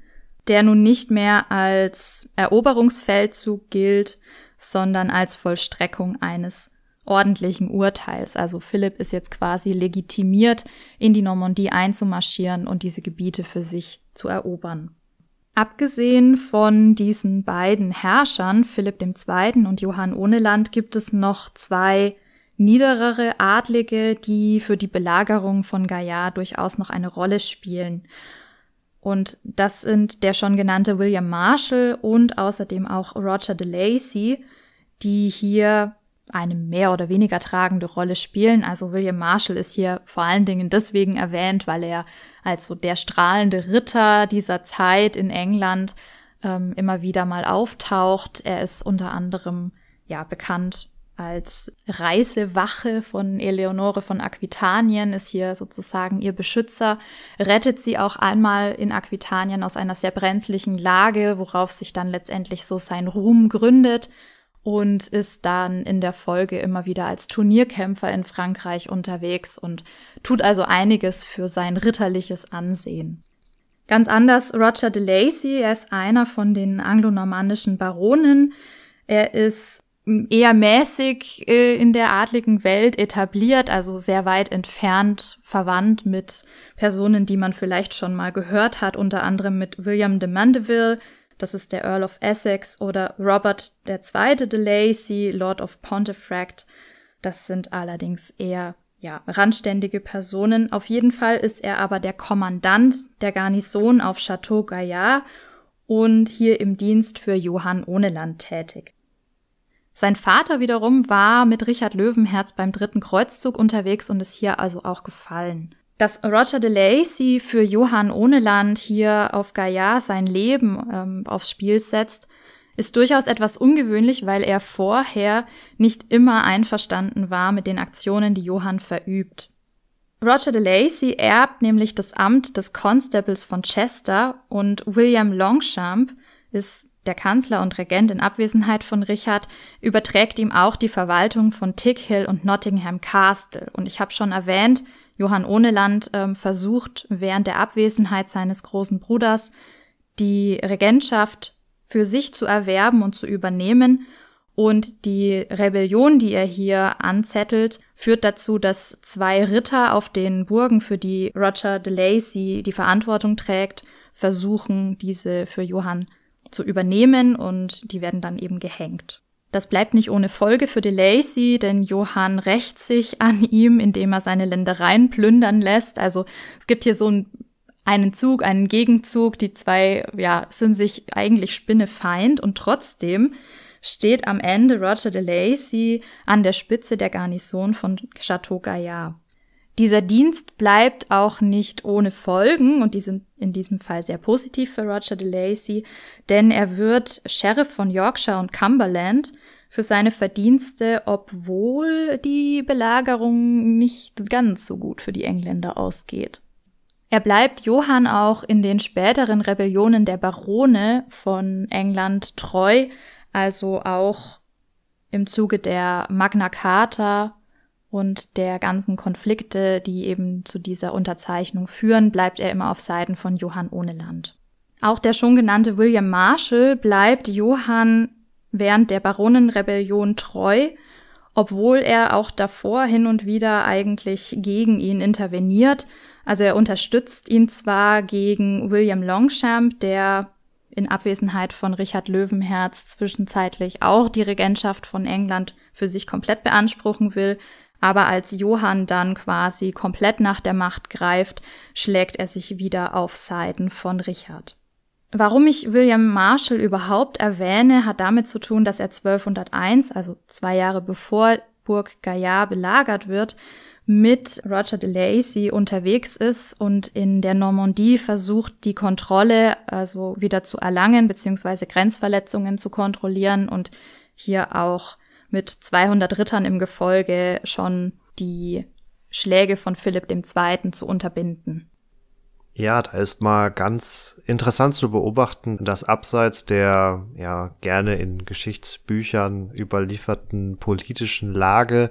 der nun nicht mehr als Eroberungsfeldzug gilt, sondern als Vollstreckung eines ordentlichen Urteils. Also Philipp ist jetzt quasi legitimiert, in die Normandie einzumarschieren und diese Gebiete für sich zu erobern. Abgesehen von diesen beiden Herrschern, Philipp II. und Johann Ohneland, gibt es noch zwei niederere Adlige, die für die Belagerung von Gaia durchaus noch eine Rolle spielen. Und das sind der schon genannte William Marshall und außerdem auch Roger de Lacy, die hier eine mehr oder weniger tragende Rolle spielen. Also William Marshall ist hier vor allen Dingen deswegen erwähnt, weil er als so der strahlende Ritter dieser Zeit in England ähm, immer wieder mal auftaucht. Er ist unter anderem ja bekannt als Reisewache von Eleonore von Aquitanien ist hier sozusagen ihr Beschützer, rettet sie auch einmal in Aquitanien aus einer sehr brenzlichen Lage, worauf sich dann letztendlich so sein Ruhm gründet und ist dann in der Folge immer wieder als Turnierkämpfer in Frankreich unterwegs und tut also einiges für sein ritterliches Ansehen. Ganz anders Roger de Lacy, er ist einer von den anglonormannischen Baronen, er ist eher mäßig äh, in der adligen Welt etabliert, also sehr weit entfernt verwandt mit Personen, die man vielleicht schon mal gehört hat, unter anderem mit William de Mandeville, das ist der Earl of Essex, oder Robert II. de Lacy, Lord of Pontefract. Das sind allerdings eher ja, randständige Personen. Auf jeden Fall ist er aber der Kommandant der Garnison auf Chateau Gaillard und hier im Dienst für Johann Ohneland tätig. Sein Vater wiederum war mit Richard Löwenherz beim dritten Kreuzzug unterwegs und ist hier also auch gefallen. Dass Roger de Lacy für Johann Ohneland hier auf Gaillard sein Leben ähm, aufs Spiel setzt, ist durchaus etwas ungewöhnlich, weil er vorher nicht immer einverstanden war mit den Aktionen, die Johann verübt. Roger de Lacy erbt nämlich das Amt des Constables von Chester und William Longchamp ist der Kanzler und Regent in Abwesenheit von Richard überträgt ihm auch die Verwaltung von Tickhill und Nottingham Castle. Und ich habe schon erwähnt, Johann Ohneland äh, versucht während der Abwesenheit seines großen Bruders die Regentschaft für sich zu erwerben und zu übernehmen. Und die Rebellion, die er hier anzettelt, führt dazu, dass zwei Ritter auf den Burgen, für die Roger de Lacy die Verantwortung trägt, versuchen, diese für Johann zu übernehmen und die werden dann eben gehängt. Das bleibt nicht ohne Folge für de Lacy, denn Johann rächt sich an ihm, indem er seine Ländereien plündern lässt. Also es gibt hier so einen, einen Zug, einen Gegenzug. Die zwei, ja, sind sich eigentlich spinnefeind und trotzdem steht am Ende Roger de Lacy an der Spitze der Garnison von Chateau Gaillard. Dieser Dienst bleibt auch nicht ohne Folgen und die sind in diesem Fall sehr positiv für Roger de Lacy, denn er wird Sheriff von Yorkshire und Cumberland für seine Verdienste, obwohl die Belagerung nicht ganz so gut für die Engländer ausgeht. Er bleibt Johann auch in den späteren Rebellionen der Barone von England treu, also auch im Zuge der Magna Carta und der ganzen Konflikte, die eben zu dieser Unterzeichnung führen, bleibt er immer auf Seiten von Johann Ohneland. Auch der schon genannte William Marshall bleibt Johann während der Baronenrebellion treu, obwohl er auch davor hin und wieder eigentlich gegen ihn interveniert. Also er unterstützt ihn zwar gegen William Longchamp, der in Abwesenheit von Richard Löwenherz zwischenzeitlich auch die Regentschaft von England für sich komplett beanspruchen will, aber als Johann dann quasi komplett nach der Macht greift, schlägt er sich wieder auf Seiten von Richard. Warum ich William Marshall überhaupt erwähne, hat damit zu tun, dass er 1201, also zwei Jahre bevor Burg Gaillard belagert wird, mit Roger de Lacy unterwegs ist und in der Normandie versucht, die Kontrolle also wieder zu erlangen, beziehungsweise Grenzverletzungen zu kontrollieren und hier auch mit 200 Rittern im Gefolge schon die Schläge von Philipp II. zu unterbinden. Ja, da ist mal ganz interessant zu beobachten, dass abseits der ja gerne in Geschichtsbüchern überlieferten politischen Lage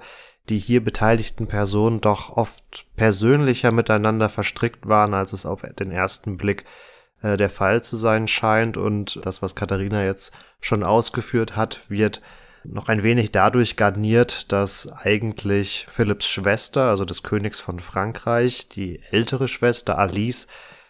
die hier beteiligten Personen doch oft persönlicher miteinander verstrickt waren, als es auf den ersten Blick äh, der Fall zu sein scheint. Und das, was Katharina jetzt schon ausgeführt hat, wird noch ein wenig dadurch garniert, dass eigentlich Philipps Schwester, also des Königs von Frankreich, die ältere Schwester Alice,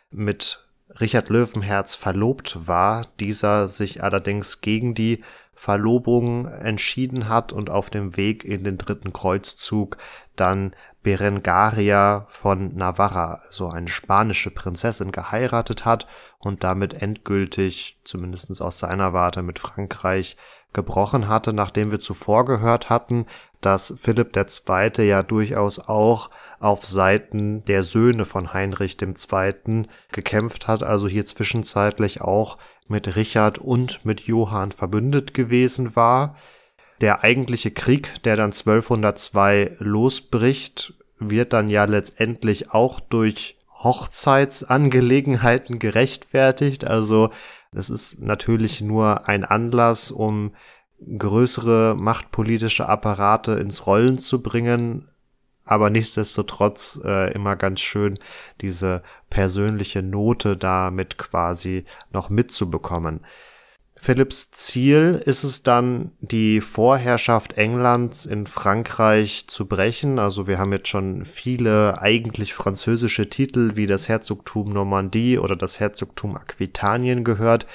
mit Richard Löwenherz verlobt war, dieser sich allerdings gegen die Verlobung entschieden hat und auf dem Weg in den dritten Kreuzzug dann Berengaria von Navarra, so eine spanische Prinzessin, geheiratet hat und damit endgültig, zumindest aus seiner Warte, mit Frankreich gebrochen hatte, nachdem wir zuvor gehört hatten, dass Philipp II. ja durchaus auch auf Seiten der Söhne von Heinrich II. gekämpft hat, also hier zwischenzeitlich auch mit Richard und mit Johann verbündet gewesen war. Der eigentliche Krieg, der dann 1202 losbricht, wird dann ja letztendlich auch durch Hochzeitsangelegenheiten gerechtfertigt. Also es ist natürlich nur ein Anlass, um größere machtpolitische Apparate ins Rollen zu bringen, aber nichtsdestotrotz äh, immer ganz schön diese persönliche Note damit quasi noch mitzubekommen. Philipps Ziel ist es dann, die Vorherrschaft Englands in Frankreich zu brechen. Also wir haben jetzt schon viele eigentlich französische Titel wie das Herzogtum Normandie oder das Herzogtum Aquitanien gehört,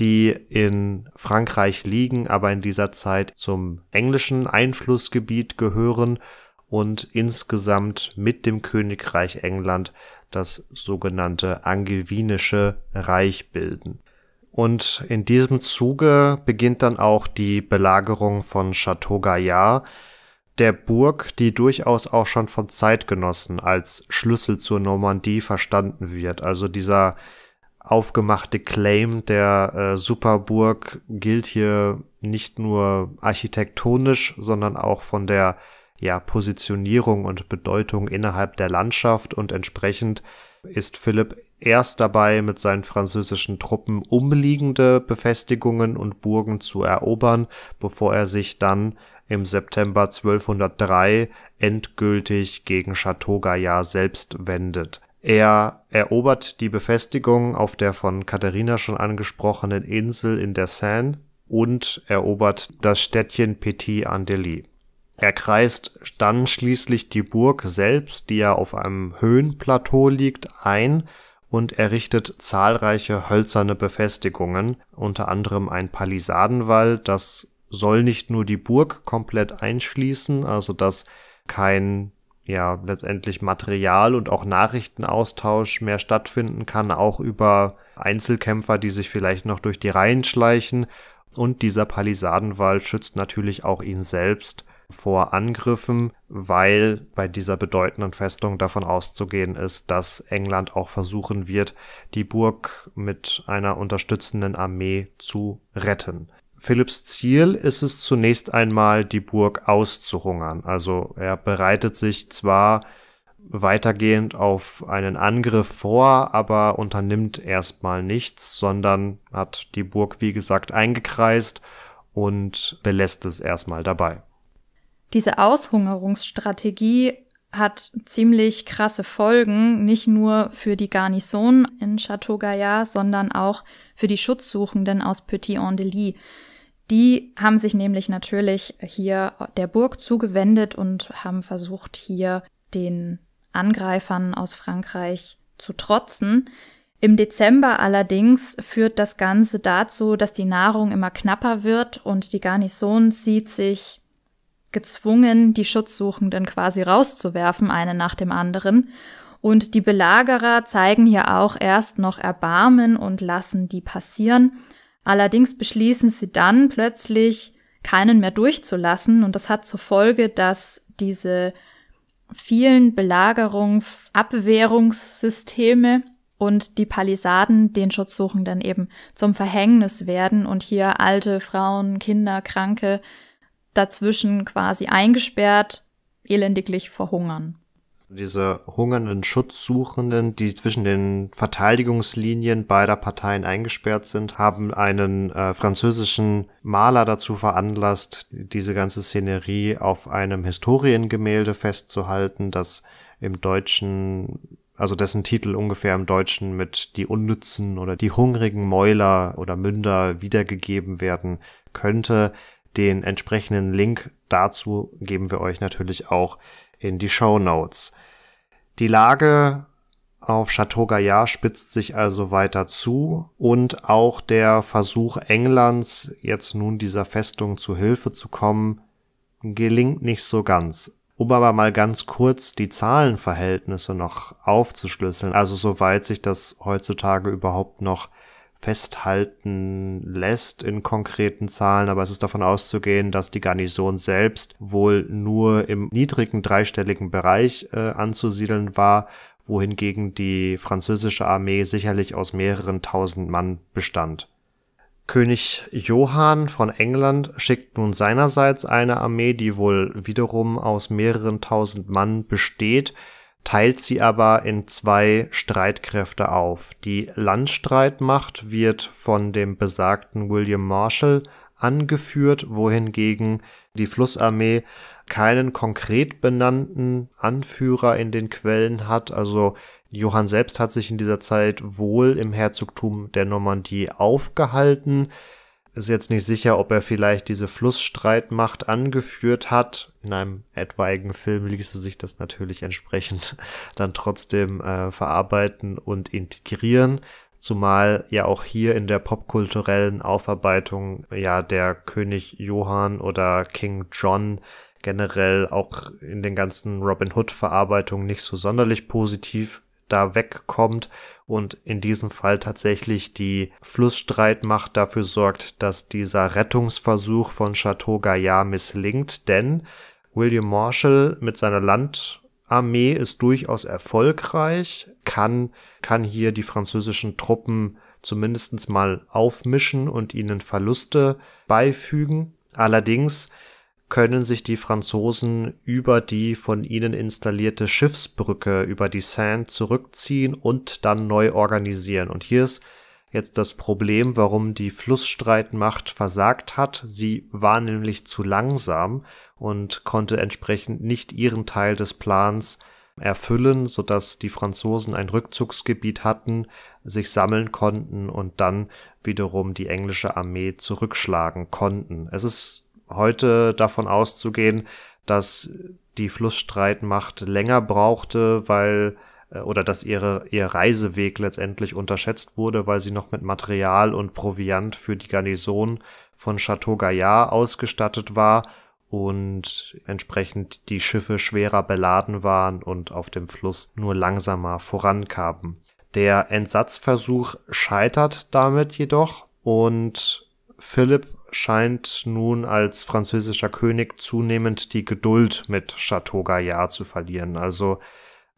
die in Frankreich liegen, aber in dieser Zeit zum englischen Einflussgebiet gehören und insgesamt mit dem Königreich England das sogenannte angevinische Reich bilden. Und in diesem Zuge beginnt dann auch die Belagerung von Chateau Gaillard, der Burg, die durchaus auch schon von Zeitgenossen als Schlüssel zur Normandie verstanden wird. Also dieser aufgemachte Claim der äh, Superburg gilt hier nicht nur architektonisch, sondern auch von der ja, Positionierung und Bedeutung innerhalb der Landschaft und entsprechend ist Philipp erst dabei, mit seinen französischen Truppen umliegende Befestigungen und Burgen zu erobern, bevor er sich dann im September 1203 endgültig gegen Chateau Gaillard selbst wendet. Er erobert die Befestigung auf der von Katharina schon angesprochenen Insel in der Seine und erobert das Städtchen Petit Andely. Er kreist dann schließlich die Burg selbst, die ja auf einem Höhenplateau liegt, ein und errichtet zahlreiche hölzerne Befestigungen, unter anderem ein Palisadenwall, das soll nicht nur die Burg komplett einschließen, also dass kein ja letztendlich Material und auch Nachrichtenaustausch mehr stattfinden kann, auch über Einzelkämpfer, die sich vielleicht noch durch die Reihen schleichen. Und dieser Palisadenwall schützt natürlich auch ihn selbst vor Angriffen, weil bei dieser bedeutenden Festung davon auszugehen ist, dass England auch versuchen wird, die Burg mit einer unterstützenden Armee zu retten. Philipps Ziel ist es zunächst einmal, die Burg auszuhungern. Also er bereitet sich zwar weitergehend auf einen Angriff vor, aber unternimmt erstmal nichts, sondern hat die Burg, wie gesagt, eingekreist und belässt es erstmal dabei. Diese Aushungerungsstrategie hat ziemlich krasse Folgen, nicht nur für die Garnison in Chateau Gaillard, sondern auch für die Schutzsuchenden aus Petit-Andely. Die haben sich nämlich natürlich hier der Burg zugewendet und haben versucht, hier den Angreifern aus Frankreich zu trotzen. Im Dezember allerdings führt das Ganze dazu, dass die Nahrung immer knapper wird und die Garnison sieht sich gezwungen, die Schutzsuchenden quasi rauszuwerfen, einen nach dem anderen. Und die Belagerer zeigen hier auch erst noch Erbarmen und lassen die passieren. Allerdings beschließen sie dann plötzlich, keinen mehr durchzulassen. Und das hat zur Folge, dass diese vielen Belagerungsabwehrungssysteme und die Palisaden den Schutzsuchenden eben zum Verhängnis werden und hier alte Frauen, Kinder, Kranke dazwischen quasi eingesperrt, elendiglich verhungern. Diese hungernden Schutzsuchenden, die zwischen den Verteidigungslinien beider Parteien eingesperrt sind, haben einen äh, französischen Maler dazu veranlasst, diese ganze Szenerie auf einem Historiengemälde festzuhalten, das im deutschen also dessen Titel ungefähr im Deutschen mit die unnützen oder die hungrigen Mäuler oder Münder wiedergegeben werden könnte. Den entsprechenden Link dazu geben wir euch natürlich auch in die Show Notes. Die Lage auf Chateau Gaillard spitzt sich also weiter zu und auch der Versuch Englands, jetzt nun dieser Festung zu Hilfe zu kommen, gelingt nicht so ganz. Um aber mal ganz kurz die Zahlenverhältnisse noch aufzuschlüsseln, also soweit sich das heutzutage überhaupt noch festhalten lässt in konkreten Zahlen, aber es ist davon auszugehen, dass die Garnison selbst wohl nur im niedrigen dreistelligen Bereich äh, anzusiedeln war, wohingegen die französische Armee sicherlich aus mehreren tausend Mann bestand. König Johann von England schickt nun seinerseits eine Armee, die wohl wiederum aus mehreren tausend Mann besteht, teilt sie aber in zwei Streitkräfte auf. Die Landstreitmacht wird von dem besagten William Marshall angeführt, wohingegen die Flussarmee keinen konkret benannten Anführer in den Quellen hat. Also Johann selbst hat sich in dieser Zeit wohl im Herzogtum der Normandie aufgehalten ist jetzt nicht sicher, ob er vielleicht diese Flussstreitmacht angeführt hat. In einem etwaigen Film ließe sich das natürlich entsprechend dann trotzdem äh, verarbeiten und integrieren. Zumal ja auch hier in der popkulturellen Aufarbeitung ja der König Johann oder King John generell auch in den ganzen Robin Hood Verarbeitungen nicht so sonderlich positiv da wegkommt und in diesem Fall tatsächlich die Flussstreitmacht dafür sorgt, dass dieser Rettungsversuch von Chateau Gaillard misslingt, denn William Marshall mit seiner Landarmee ist durchaus erfolgreich, kann, kann hier die französischen Truppen zumindest mal aufmischen und ihnen Verluste beifügen. Allerdings können sich die Franzosen über die von ihnen installierte Schiffsbrücke über die Seine zurückziehen und dann neu organisieren. Und hier ist jetzt das Problem, warum die Flussstreitmacht versagt hat. Sie war nämlich zu langsam und konnte entsprechend nicht ihren Teil des Plans erfüllen, sodass die Franzosen ein Rückzugsgebiet hatten, sich sammeln konnten und dann wiederum die englische Armee zurückschlagen konnten. Es ist heute davon auszugehen, dass die Flussstreitmacht länger brauchte, weil äh, oder dass ihre, ihr Reiseweg letztendlich unterschätzt wurde, weil sie noch mit Material und Proviant für die Garnison von Chateau Gaillard ausgestattet war und entsprechend die Schiffe schwerer beladen waren und auf dem Fluss nur langsamer vorankamen. Der Entsatzversuch scheitert damit jedoch und Philipp scheint nun als französischer König zunehmend die Geduld mit Chateau Gaillard zu verlieren. Also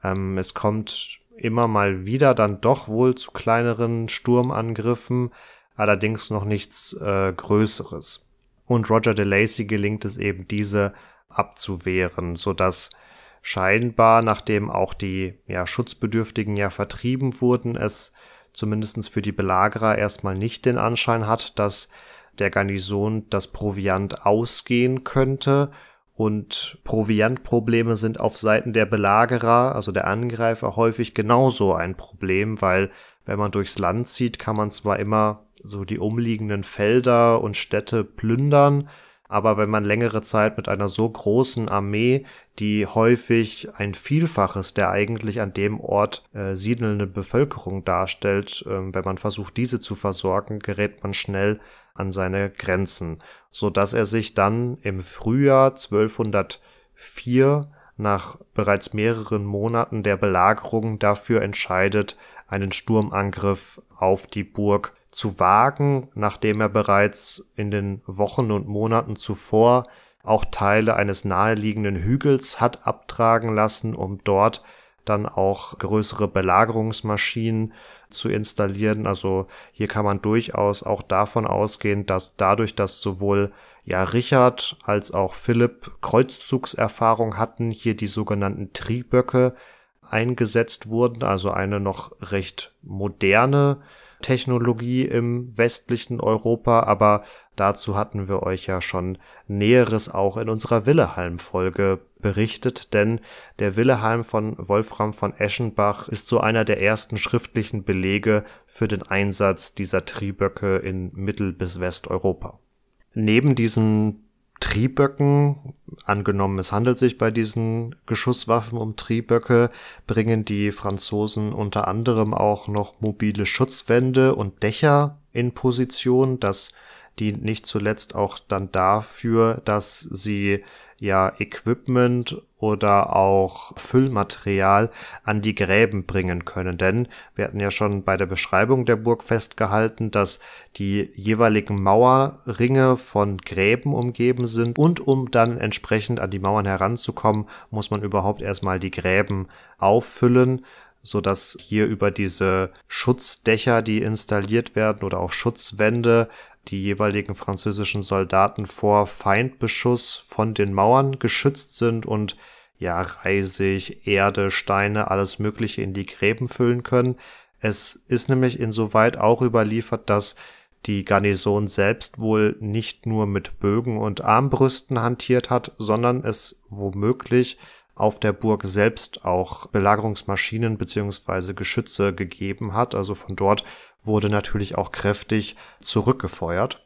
ähm, es kommt immer mal wieder dann doch wohl zu kleineren Sturmangriffen, allerdings noch nichts äh, Größeres. Und Roger de Lacy gelingt es eben, diese abzuwehren, sodass scheinbar, nachdem auch die ja, Schutzbedürftigen ja vertrieben wurden, es zumindestens für die Belagerer erstmal nicht den Anschein hat, dass der Garnison das Proviant ausgehen könnte. Und Proviantprobleme sind auf Seiten der Belagerer, also der Angreifer, häufig genauso ein Problem, weil wenn man durchs Land zieht, kann man zwar immer so die umliegenden Felder und Städte plündern, aber wenn man längere Zeit mit einer so großen Armee, die häufig ein Vielfaches der eigentlich an dem Ort äh, siedelnden Bevölkerung darstellt, äh, wenn man versucht, diese zu versorgen, gerät man schnell an seine Grenzen, so dass er sich dann im Frühjahr 1204 nach bereits mehreren Monaten der Belagerung dafür entscheidet, einen Sturmangriff auf die Burg zu wagen, nachdem er bereits in den Wochen und Monaten zuvor auch Teile eines naheliegenden Hügels hat abtragen lassen, um dort dann auch größere Belagerungsmaschinen zu installieren. Also hier kann man durchaus auch davon ausgehen, dass dadurch, dass sowohl ja Richard als auch Philipp Kreuzzugserfahrung hatten, hier die sogenannten Trieböcke eingesetzt wurden, also eine noch recht moderne Technologie im westlichen Europa, aber dazu hatten wir euch ja schon Näheres auch in unserer Willehalm-Folge berichtet, denn der Willehalm von Wolfram von Eschenbach ist so einer der ersten schriftlichen Belege für den Einsatz dieser Trieböcke in Mittel- bis Westeuropa. Neben diesen Trieböcken, angenommen es handelt sich bei diesen Geschusswaffen um Trieböcke, bringen die Franzosen unter anderem auch noch mobile Schutzwände und Dächer in Position, das dient nicht zuletzt auch dann dafür, dass sie ja Equipment oder auch Füllmaterial an die Gräben bringen können. Denn wir hatten ja schon bei der Beschreibung der Burg festgehalten, dass die jeweiligen Mauerringe von Gräben umgeben sind und um dann entsprechend an die Mauern heranzukommen, muss man überhaupt erstmal die Gräben auffüllen so dass hier über diese Schutzdächer, die installiert werden oder auch Schutzwände die jeweiligen französischen Soldaten vor Feindbeschuss von den Mauern geschützt sind und ja, Reisig, Erde, Steine, alles Mögliche in die Gräben füllen können. Es ist nämlich insoweit auch überliefert, dass die Garnison selbst wohl nicht nur mit Bögen und Armbrüsten hantiert hat, sondern es womöglich auf der Burg selbst auch Belagerungsmaschinen beziehungsweise Geschütze gegeben hat. Also von dort wurde natürlich auch kräftig zurückgefeuert.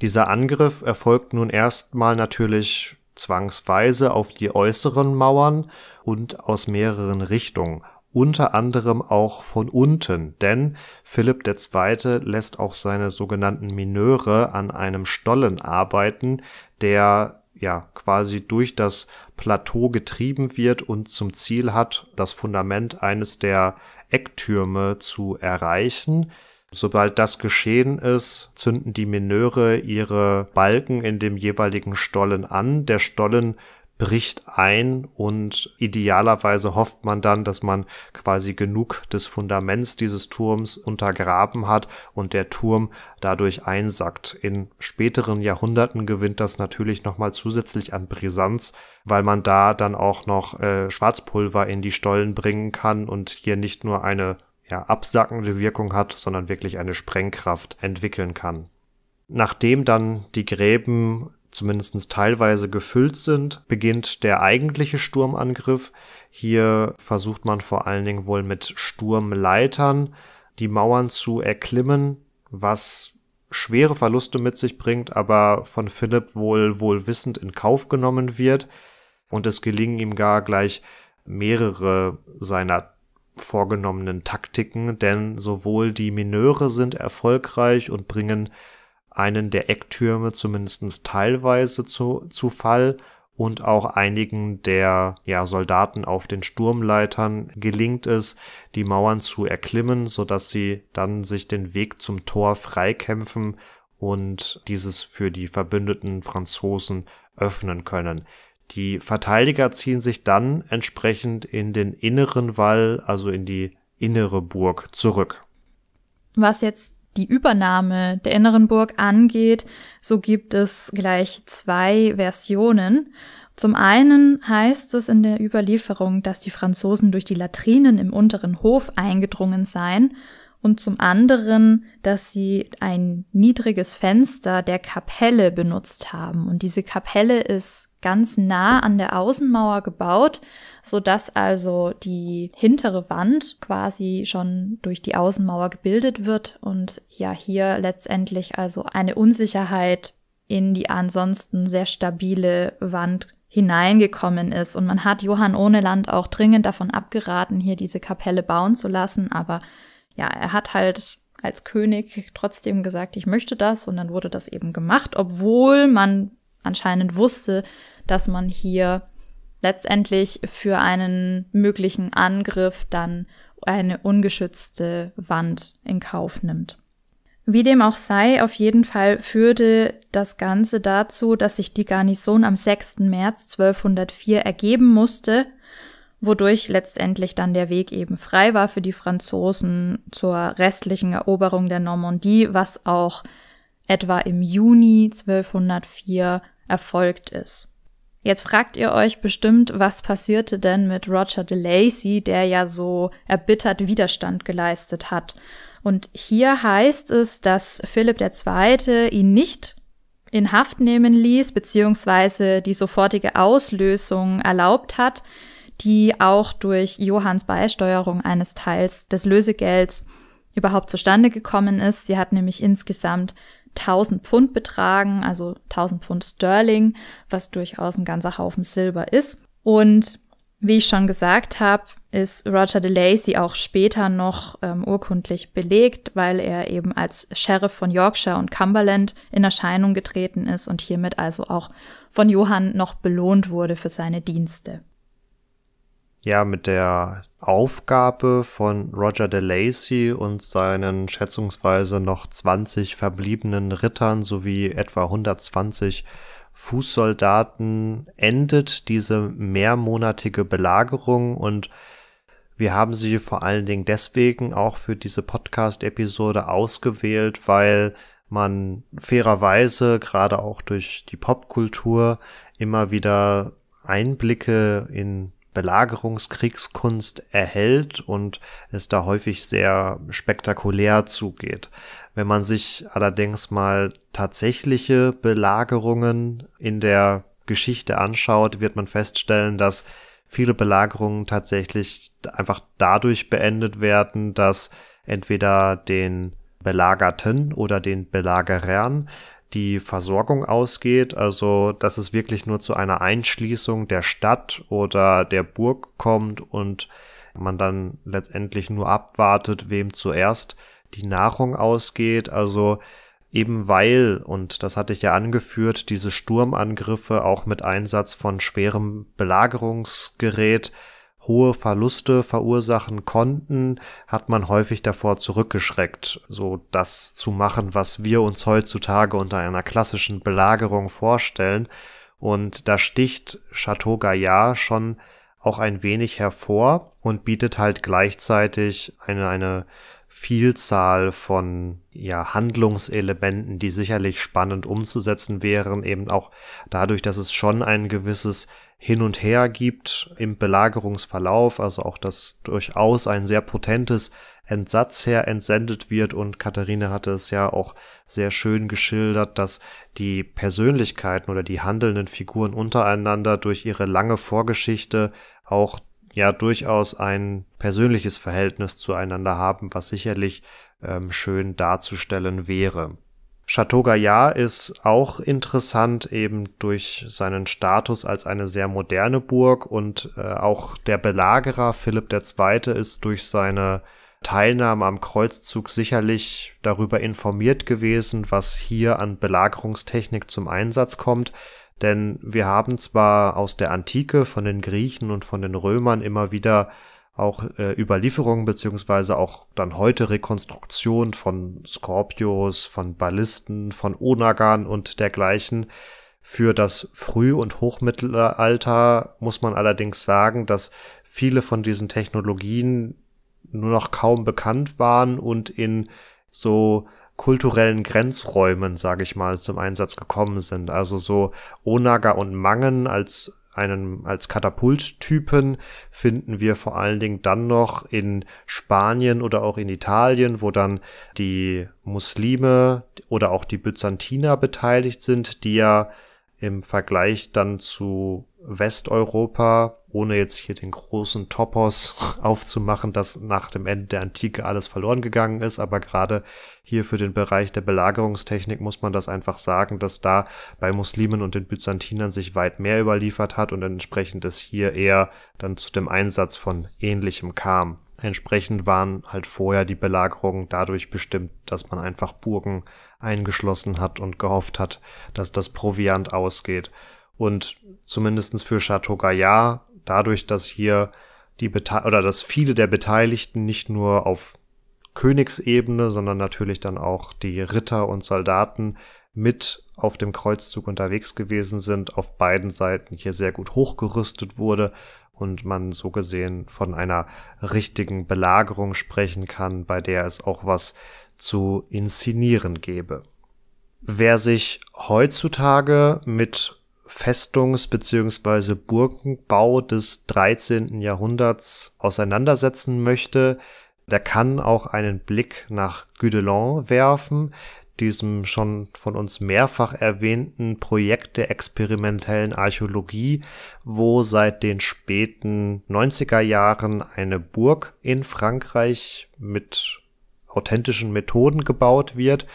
Dieser Angriff erfolgt nun erstmal natürlich zwangsweise auf die äußeren Mauern und aus mehreren Richtungen, unter anderem auch von unten, denn Philipp II. lässt auch seine sogenannten Mineure an einem Stollen arbeiten, der ja quasi durch das Plateau getrieben wird und zum Ziel hat, das Fundament eines der Ecktürme zu erreichen. Sobald das geschehen ist, zünden die Meneure ihre Balken in dem jeweiligen Stollen an. Der Stollen bricht ein und idealerweise hofft man dann, dass man quasi genug des Fundaments dieses Turms untergraben hat und der Turm dadurch einsackt. In späteren Jahrhunderten gewinnt das natürlich nochmal zusätzlich an Brisanz, weil man da dann auch noch äh, Schwarzpulver in die Stollen bringen kann und hier nicht nur eine ja, absackende Wirkung hat, sondern wirklich eine Sprengkraft entwickeln kann. Nachdem dann die Gräben zumindest teilweise gefüllt sind, beginnt der eigentliche Sturmangriff. Hier versucht man vor allen Dingen wohl mit Sturmleitern die Mauern zu erklimmen, was schwere Verluste mit sich bringt, aber von Philipp wohl wohl wissend in Kauf genommen wird. Und es gelingen ihm gar gleich mehrere seiner vorgenommenen Taktiken, denn sowohl die Mineure sind erfolgreich und bringen einen der Ecktürme zumindest teilweise zu, zu Fall und auch einigen der ja, Soldaten auf den Sturmleitern gelingt es, die Mauern zu erklimmen, sodass sie dann sich den Weg zum Tor freikämpfen und dieses für die verbündeten Franzosen öffnen können. Die Verteidiger ziehen sich dann entsprechend in den inneren Wall, also in die innere Burg zurück. Was jetzt die Übernahme der inneren Burg angeht, so gibt es gleich zwei Versionen. Zum einen heißt es in der Überlieferung, dass die Franzosen durch die Latrinen im unteren Hof eingedrungen seien und zum anderen, dass sie ein niedriges Fenster der Kapelle benutzt haben. Und diese Kapelle ist ganz nah an der Außenmauer gebaut, so dass also die hintere Wand quasi schon durch die Außenmauer gebildet wird und ja hier letztendlich also eine Unsicherheit in die ansonsten sehr stabile Wand hineingekommen ist. Und man hat Johann Ohneland auch dringend davon abgeraten, hier diese Kapelle bauen zu lassen, aber ja, er hat halt als König trotzdem gesagt, ich möchte das und dann wurde das eben gemacht, obwohl man anscheinend wusste, dass man hier letztendlich für einen möglichen Angriff dann eine ungeschützte Wand in Kauf nimmt. Wie dem auch sei, auf jeden Fall führte das Ganze dazu, dass sich die Garnison am 6. März 1204 ergeben musste, wodurch letztendlich dann der Weg eben frei war für die Franzosen zur restlichen Eroberung der Normandie, was auch etwa im Juni 1204 erfolgt ist. Jetzt fragt ihr euch bestimmt, was passierte denn mit Roger de Lacy, der ja so erbittert Widerstand geleistet hat. Und hier heißt es, dass Philipp II. ihn nicht in Haft nehmen ließ, beziehungsweise die sofortige Auslösung erlaubt hat, die auch durch Johanns Beisteuerung eines Teils des Lösegelds überhaupt zustande gekommen ist. Sie hat nämlich insgesamt 1000 Pfund betragen, also 1000 Pfund Sterling, was durchaus ein ganzer Haufen Silber ist. Und wie ich schon gesagt habe, ist Roger de Lacy auch später noch ähm, urkundlich belegt, weil er eben als Sheriff von Yorkshire und Cumberland in Erscheinung getreten ist und hiermit also auch von Johann noch belohnt wurde für seine Dienste ja mit der Aufgabe von Roger de Lacy und seinen schätzungsweise noch 20 verbliebenen Rittern sowie etwa 120 Fußsoldaten endet diese mehrmonatige Belagerung und wir haben sie vor allen Dingen deswegen auch für diese Podcast-Episode ausgewählt, weil man fairerweise gerade auch durch die Popkultur immer wieder Einblicke in Belagerungskriegskunst erhält und es da häufig sehr spektakulär zugeht. Wenn man sich allerdings mal tatsächliche Belagerungen in der Geschichte anschaut, wird man feststellen, dass viele Belagerungen tatsächlich einfach dadurch beendet werden, dass entweder den Belagerten oder den Belagerern die Versorgung ausgeht, also dass es wirklich nur zu einer Einschließung der Stadt oder der Burg kommt und man dann letztendlich nur abwartet, wem zuerst die Nahrung ausgeht. Also eben weil, und das hatte ich ja angeführt, diese Sturmangriffe auch mit Einsatz von schwerem Belagerungsgerät hohe Verluste verursachen konnten, hat man häufig davor zurückgeschreckt, so das zu machen, was wir uns heutzutage unter einer klassischen Belagerung vorstellen. Und da sticht Chateau Gaillard schon auch ein wenig hervor und bietet halt gleichzeitig eine, eine Vielzahl von ja, Handlungselementen, die sicherlich spannend umzusetzen wären, eben auch dadurch, dass es schon ein gewisses Hin und Her gibt im Belagerungsverlauf, also auch, dass durchaus ein sehr potentes Entsatz her entsendet wird und Katharine hatte es ja auch sehr schön geschildert, dass die Persönlichkeiten oder die handelnden Figuren untereinander durch ihre lange Vorgeschichte auch ja durchaus ein persönliches Verhältnis zueinander haben, was sicherlich ähm, schön darzustellen wäre. Chateau Gaillard ist auch interessant eben durch seinen Status als eine sehr moderne Burg und äh, auch der Belagerer Philipp II. ist durch seine Teilnahme am Kreuzzug sicherlich darüber informiert gewesen, was hier an Belagerungstechnik zum Einsatz kommt, denn wir haben zwar aus der Antike von den Griechen und von den Römern immer wieder auch äh, Überlieferungen beziehungsweise auch dann heute Rekonstruktion von Skorpios, von Ballisten, von Onagan und dergleichen. Für das Früh- und Hochmittelalter muss man allerdings sagen, dass viele von diesen Technologien nur noch kaum bekannt waren und in so kulturellen Grenzräumen, sage ich mal, zum Einsatz gekommen sind. Also so Onaga und Mangen als einen als Katapulttypen finden wir vor allen Dingen dann noch in Spanien oder auch in Italien, wo dann die Muslime oder auch die Byzantiner beteiligt sind, die ja im Vergleich dann zu Westeuropa, ohne jetzt hier den großen Topos aufzumachen, dass nach dem Ende der Antike alles verloren gegangen ist, aber gerade hier für den Bereich der Belagerungstechnik muss man das einfach sagen, dass da bei Muslimen und den Byzantinern sich weit mehr überliefert hat und entsprechend es hier eher dann zu dem Einsatz von ähnlichem kam. Entsprechend waren halt vorher die Belagerungen dadurch bestimmt, dass man einfach Burgen eingeschlossen hat und gehofft hat, dass das Proviant ausgeht. Und zumindestens für Chateau Gaillard, dadurch, dass hier die Bete oder dass viele der Beteiligten nicht nur auf Königsebene, sondern natürlich dann auch die Ritter und Soldaten mit auf dem Kreuzzug unterwegs gewesen sind, auf beiden Seiten hier sehr gut hochgerüstet wurde und man so gesehen von einer richtigen Belagerung sprechen kann, bei der es auch was zu inszenieren gäbe. Wer sich heutzutage mit Festungs- bzw. Burgenbau des 13. Jahrhunderts auseinandersetzen möchte, der kann auch einen Blick nach Guedelin werfen, diesem schon von uns mehrfach erwähnten Projekt der experimentellen Archäologie, wo seit den späten 90er Jahren eine Burg in Frankreich mit authentischen Methoden gebaut wird,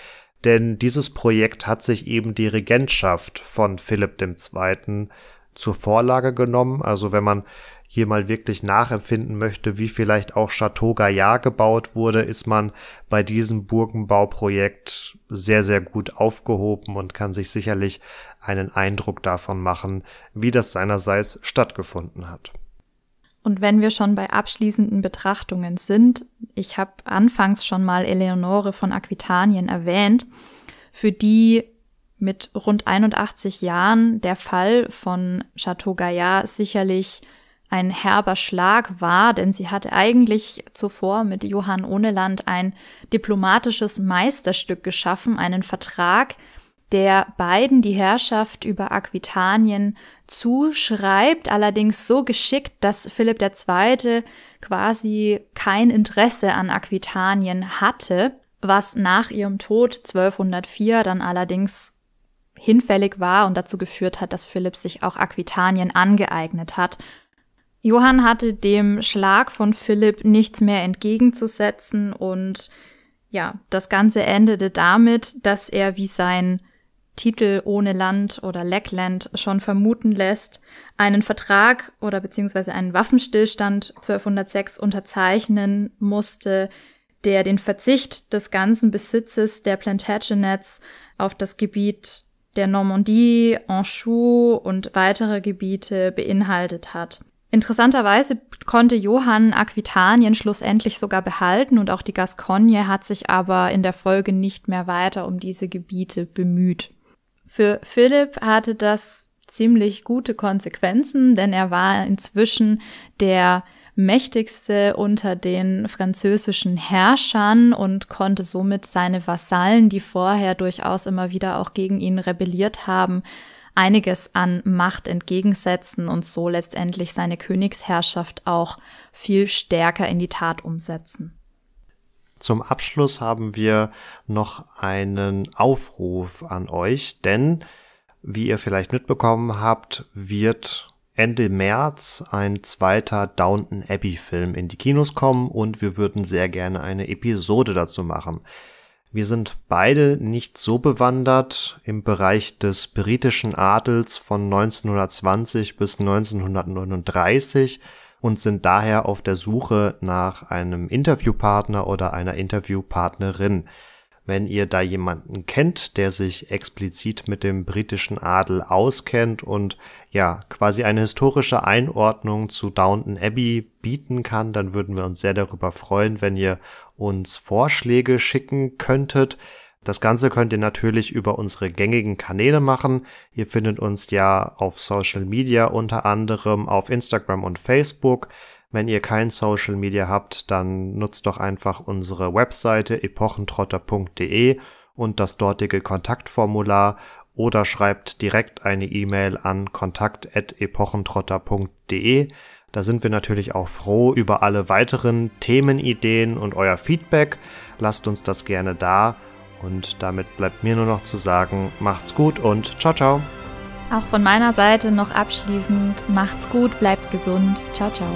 denn dieses Projekt hat sich eben die Regentschaft von Philipp II. zur Vorlage genommen. Also wenn man hier mal wirklich nachempfinden möchte, wie vielleicht auch Chateau Gaillard gebaut wurde, ist man bei diesem Burgenbauprojekt sehr, sehr gut aufgehoben und kann sich sicherlich einen Eindruck davon machen, wie das seinerseits stattgefunden hat. Und wenn wir schon bei abschließenden Betrachtungen sind, ich habe anfangs schon mal Eleonore von Aquitanien erwähnt, für die mit rund 81 Jahren der Fall von Chateau Gaillard sicherlich ein herber Schlag war, denn sie hatte eigentlich zuvor mit Johann Ohneland ein diplomatisches Meisterstück geschaffen, einen Vertrag, der beiden die Herrschaft über Aquitanien zuschreibt, allerdings so geschickt, dass Philipp II. quasi kein Interesse an Aquitanien hatte, was nach ihrem Tod 1204 dann allerdings hinfällig war und dazu geführt hat, dass Philipp sich auch Aquitanien angeeignet hat. Johann hatte dem Schlag von Philipp nichts mehr entgegenzusetzen und ja, das Ganze endete damit, dass er wie sein Titel ohne Land oder Lackland schon vermuten lässt, einen Vertrag oder beziehungsweise einen Waffenstillstand 1206 unterzeichnen musste, der den Verzicht des ganzen Besitzes der Plantagenets auf das Gebiet der Normandie, Anjou und weitere Gebiete beinhaltet hat. Interessanterweise konnte Johann Aquitanien schlussendlich sogar behalten und auch die Gascogne hat sich aber in der Folge nicht mehr weiter um diese Gebiete bemüht. Für Philipp hatte das ziemlich gute Konsequenzen, denn er war inzwischen der mächtigste unter den französischen Herrschern und konnte somit seine Vasallen, die vorher durchaus immer wieder auch gegen ihn rebelliert haben, einiges an Macht entgegensetzen und so letztendlich seine Königsherrschaft auch viel stärker in die Tat umsetzen. Zum Abschluss haben wir noch einen Aufruf an euch, denn wie ihr vielleicht mitbekommen habt, wird Ende März ein zweiter Downton Abbey Film in die Kinos kommen und wir würden sehr gerne eine Episode dazu machen. Wir sind beide nicht so bewandert im Bereich des britischen Adels von 1920 bis 1939 und sind daher auf der Suche nach einem Interviewpartner oder einer Interviewpartnerin. Wenn ihr da jemanden kennt, der sich explizit mit dem britischen Adel auskennt und ja, quasi eine historische Einordnung zu Downton Abbey bieten kann, dann würden wir uns sehr darüber freuen, wenn ihr uns Vorschläge schicken könntet. Das Ganze könnt ihr natürlich über unsere gängigen Kanäle machen. Ihr findet uns ja auf Social Media unter anderem auf Instagram und Facebook. Wenn ihr kein Social Media habt, dann nutzt doch einfach unsere Webseite epochentrotter.de und das dortige Kontaktformular oder schreibt direkt eine E-Mail an kontakt.epochentrotter.de. Da sind wir natürlich auch froh über alle weiteren Themenideen und euer Feedback. Lasst uns das gerne da und damit bleibt mir nur noch zu sagen, macht's gut und ciao, ciao. Auch von meiner Seite noch abschließend, macht's gut, bleibt gesund, ciao, ciao.